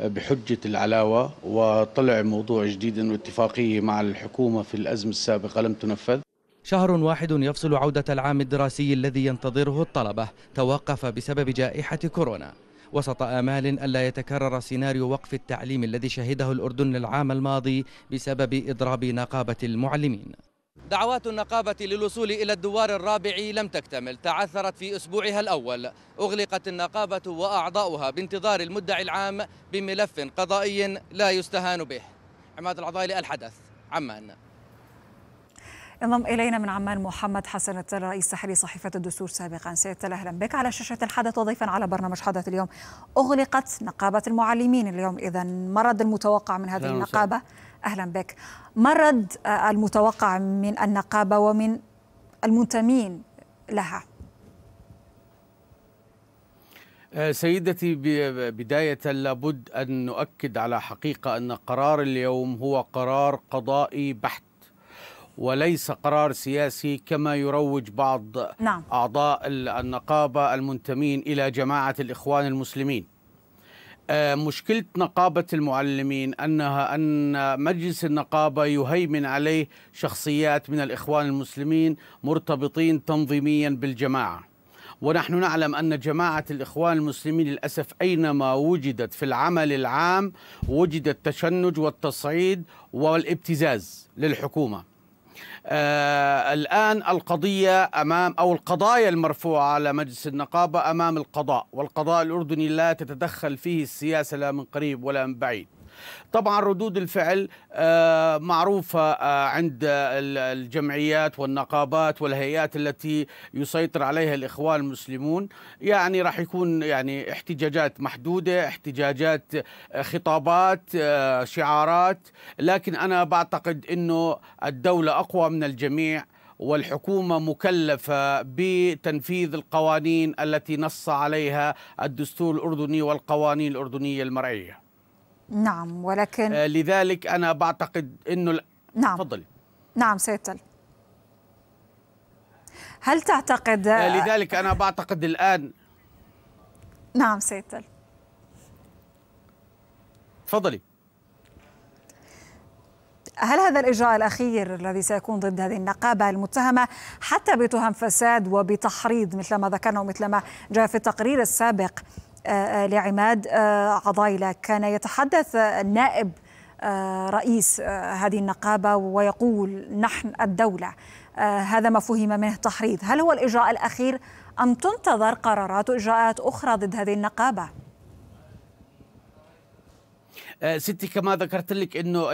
آه، بحجة العلاوة وطلع موضوع جديد أنه اتفاقية مع الحكومة في الأزمة السابقة لم تنفذ شهر واحد يفصل عودة العام الدراسي الذي ينتظره الطلبة توقف بسبب جائحة كورونا وسط آمال ألا يتكرر سيناريو وقف التعليم الذي شهده الأردن العام الماضي بسبب إضراب نقابة المعلمين دعوات النقابة للوصول إلى الدوار الرابع لم تكتمل تعثرت في أسبوعها الأول أغلقت النقابة وأعضاؤها بانتظار المدعي العام بملف قضائي لا يستهان به عماد العضايلي الحدث عمان انضم الينا من عمان محمد حسن التل رئيس تحرير صحيفه الدستور سابقا سيد تل اهلا بك على شاشه الحدث وضيفا على برنامج حدث اليوم اغلقت نقابه المعلمين اليوم اذا ما المتوقع من هذه نعم، النقابه أهلا بك ما الرد المتوقع من النقابة ومن المنتمين لها آه، سيدتي بداية لابد أن نؤكد على حقيقة أن قرار اليوم هو قرار قضائي بحت وليس قرار سياسي كما يروج بعض نعم. أعضاء النقابة المنتمين إلى جماعة الإخوان المسلمين آه، مشكلة نقابة المعلمين أنها أن مجلس النقابة يهيمن عليه شخصيات من الإخوان المسلمين مرتبطين تنظيميا بالجماعة ونحن نعلم أن جماعة الإخوان المسلمين للأسف أينما وجدت في العمل العام وجد التشنج والتصعيد والابتزاز للحكومة آه، الآن القضية أمام أو القضايا المرفوعة على مجلس النقابة أمام القضاء والقضاء الأردني لا تتدخل فيه السياسة لا من قريب ولا من بعيد طبعا ردود الفعل آه، معروفة آه، عند الجمعيات والنقابات والهيئات التي يسيطر عليها الإخوان المسلمون يعني راح يكون يعني احتجاجات محدودة احتجاجات آه، خطابات شعارات لكن أنا بعتقد أنه الدولة أقوى من الجميع والحكومه مكلفه بتنفيذ القوانين التي نص عليها الدستور الاردني والقوانين الاردنيه المرعيه نعم ولكن آه لذلك أنا بعتقد أنه نعم تفضلي نعم سيتل هل تعتقد آه لذلك أنا بعتقد الآن نعم سيتل تفضلي هل هذا الإجراء الأخير الذي سيكون ضد هذه النقابة المتهمة حتى بتهم فساد وبتحريض مثل ما ذكرنا ومثل ما جاء في التقرير السابق آه، آه، لعماد آه، عضايلة كان يتحدث النائب رئيس هذه النقابة ويقول نحن الدولة هذا ما فهم منه تحريض هل هو الإجراء الأخير أم تنتظر قرارات وإجراءات أخرى ضد هذه النقابة؟ آه، ستي كما ذكرت لك انه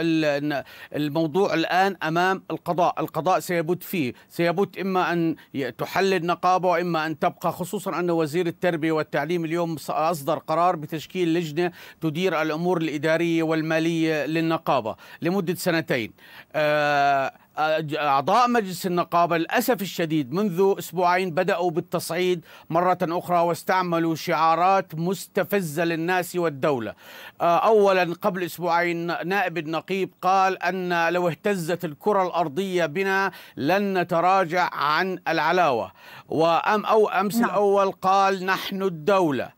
الموضوع الان امام القضاء، القضاء سيبت فيه، سيبت اما ان تحل النقابه واما ان تبقى خصوصا ان وزير التربيه والتعليم اليوم اصدر قرار بتشكيل لجنه تدير الامور الاداريه والماليه للنقابه لمده سنتين. آه أعضاء مجلس النقابة للأسف الشديد منذ أسبوعين بدأوا بالتصعيد مرة أخرى واستعملوا شعارات مستفزة للناس والدولة أولا قبل أسبوعين نائب النقيب قال أن لو اهتزت الكرة الأرضية بنا لن نتراجع عن العلاوة وأم أو أمس نعم. الأول قال نحن الدولة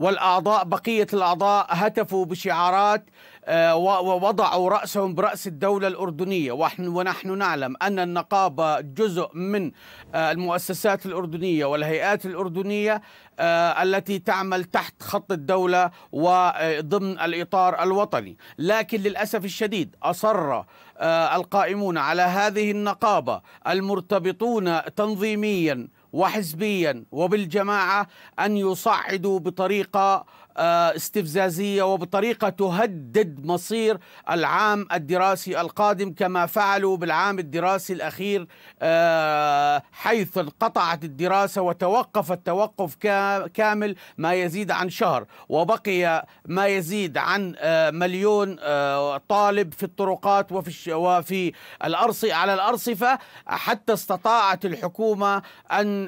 والأعضاء بقية الأعضاء هتفوا بشعارات آه، ووضعوا رأسهم برأس الدولة الأردنية ونحن نعلم أن النقابة جزء من آه، المؤسسات الأردنية والهيئات الأردنية آه، التي تعمل تحت خط الدولة وضمن الإطار الوطني لكن للأسف الشديد أصر القائمون على هذه النقابة المرتبطون تنظيميا وحزبيا وبالجماعة أن يصعدوا بطريقة آه، استفزازية وبطريقة تهدد مصير العام الدراسي القادم كما فعلوا بالعام الدراسي الأخير آه، حيث انقطعت الدراسة وتوقف التوقف كامل ما يزيد عن شهر وبقي ما يزيد عن آه، مليون طالب في الطرقات وفي وفي الأرص على الأرصفة حتى استطاعت الحكومة أن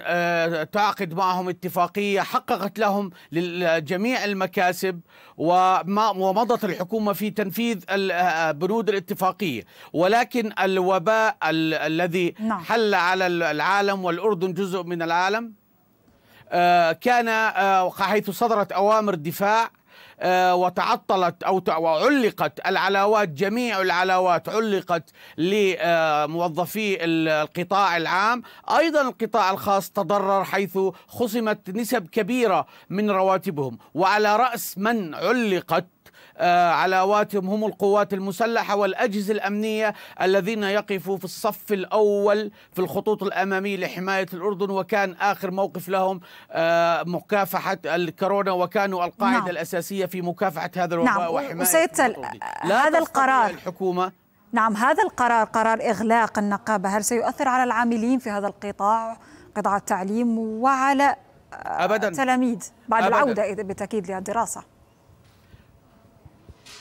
تعقد معهم اتفاقية حققت لهم لجميع المكاسب ومضت الحكومة في تنفيذ آه، آه، بنود الاتفاقية ولكن الوباء الذي نعم. حل على العالم والأردن جزء من العالم آه، كان حيث صدرت أوامر دفاع آه، وتعطلت أو وعلقت العلاوات جميع العلاوات علقت لموظفي القطاع العام أيضا القطاع الخاص تضرر حيث خصمت نسب كبيرة من رواتبهم وعلى رأس من علقت آه، على واتهم هم القوات المسلحة والأجهزة الأمنية الذين يقفوا في الصف الأول في الخطوط الأمامية لحماية الأردن وكان آخر موقف لهم آه، مكافحة الكورونا وكانوا القاعدة نعم. الأساسية في مكافحة هذا الوباء نعم. وحماية سيد لا هذا القرار الحكومة نعم هذا القرار قرار إغلاق النقابة هل سيؤثر على العاملين في هذا القطاع قطاع التعليم وعلى آه، أبدا التلاميذ بعد أبداً. العودة بالتأكيد للدراسة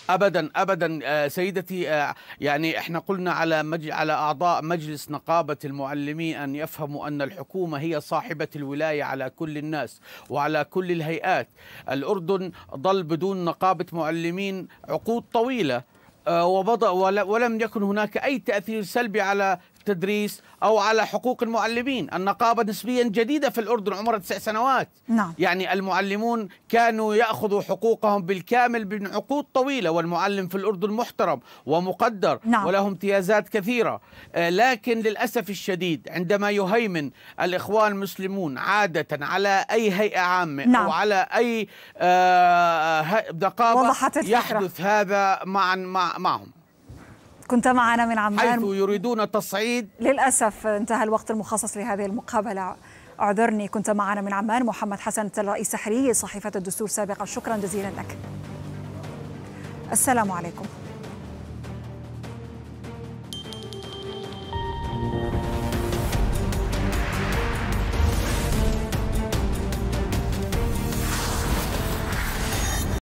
ابدا ابدا آه، سيدتي آه، يعني احنا قلنا على على اعضاء مجلس نقابه المعلمين ان يفهموا ان الحكومه هي صاحبه الولايه على كل الناس وعلى كل الهيئات الاردن ظل بدون نقابه معلمين عقود طويله آه، وبدأ ولم يكن هناك أي تأثير سلبي على تدريس أو على حقوق المعلمين النقابة نسبيا جديدة في الأردن عمرها تسع سنوات نعم. يعني المعلمون كانوا يأخذوا حقوقهم بالكامل من عقود طويلة والمعلم في الأردن محترم ومقدر نعم. وله امتيازات كثيرة آه، لكن للأسف الشديد عندما يهيمن الإخوان المسلمون عادة على أي هيئة عامة نعم. أو على أي آه، نقابة يحدث هذا مع مع معهم كنت معنا من عمان حيث يريدون التصعيد للأسف انتهى الوقت المخصص لهذه المقابلة اعذرني كنت معنا من عمان محمد حسن الرئيس سحري صحيفة الدستور سابقا شكرا جزيلا لك السلام عليكم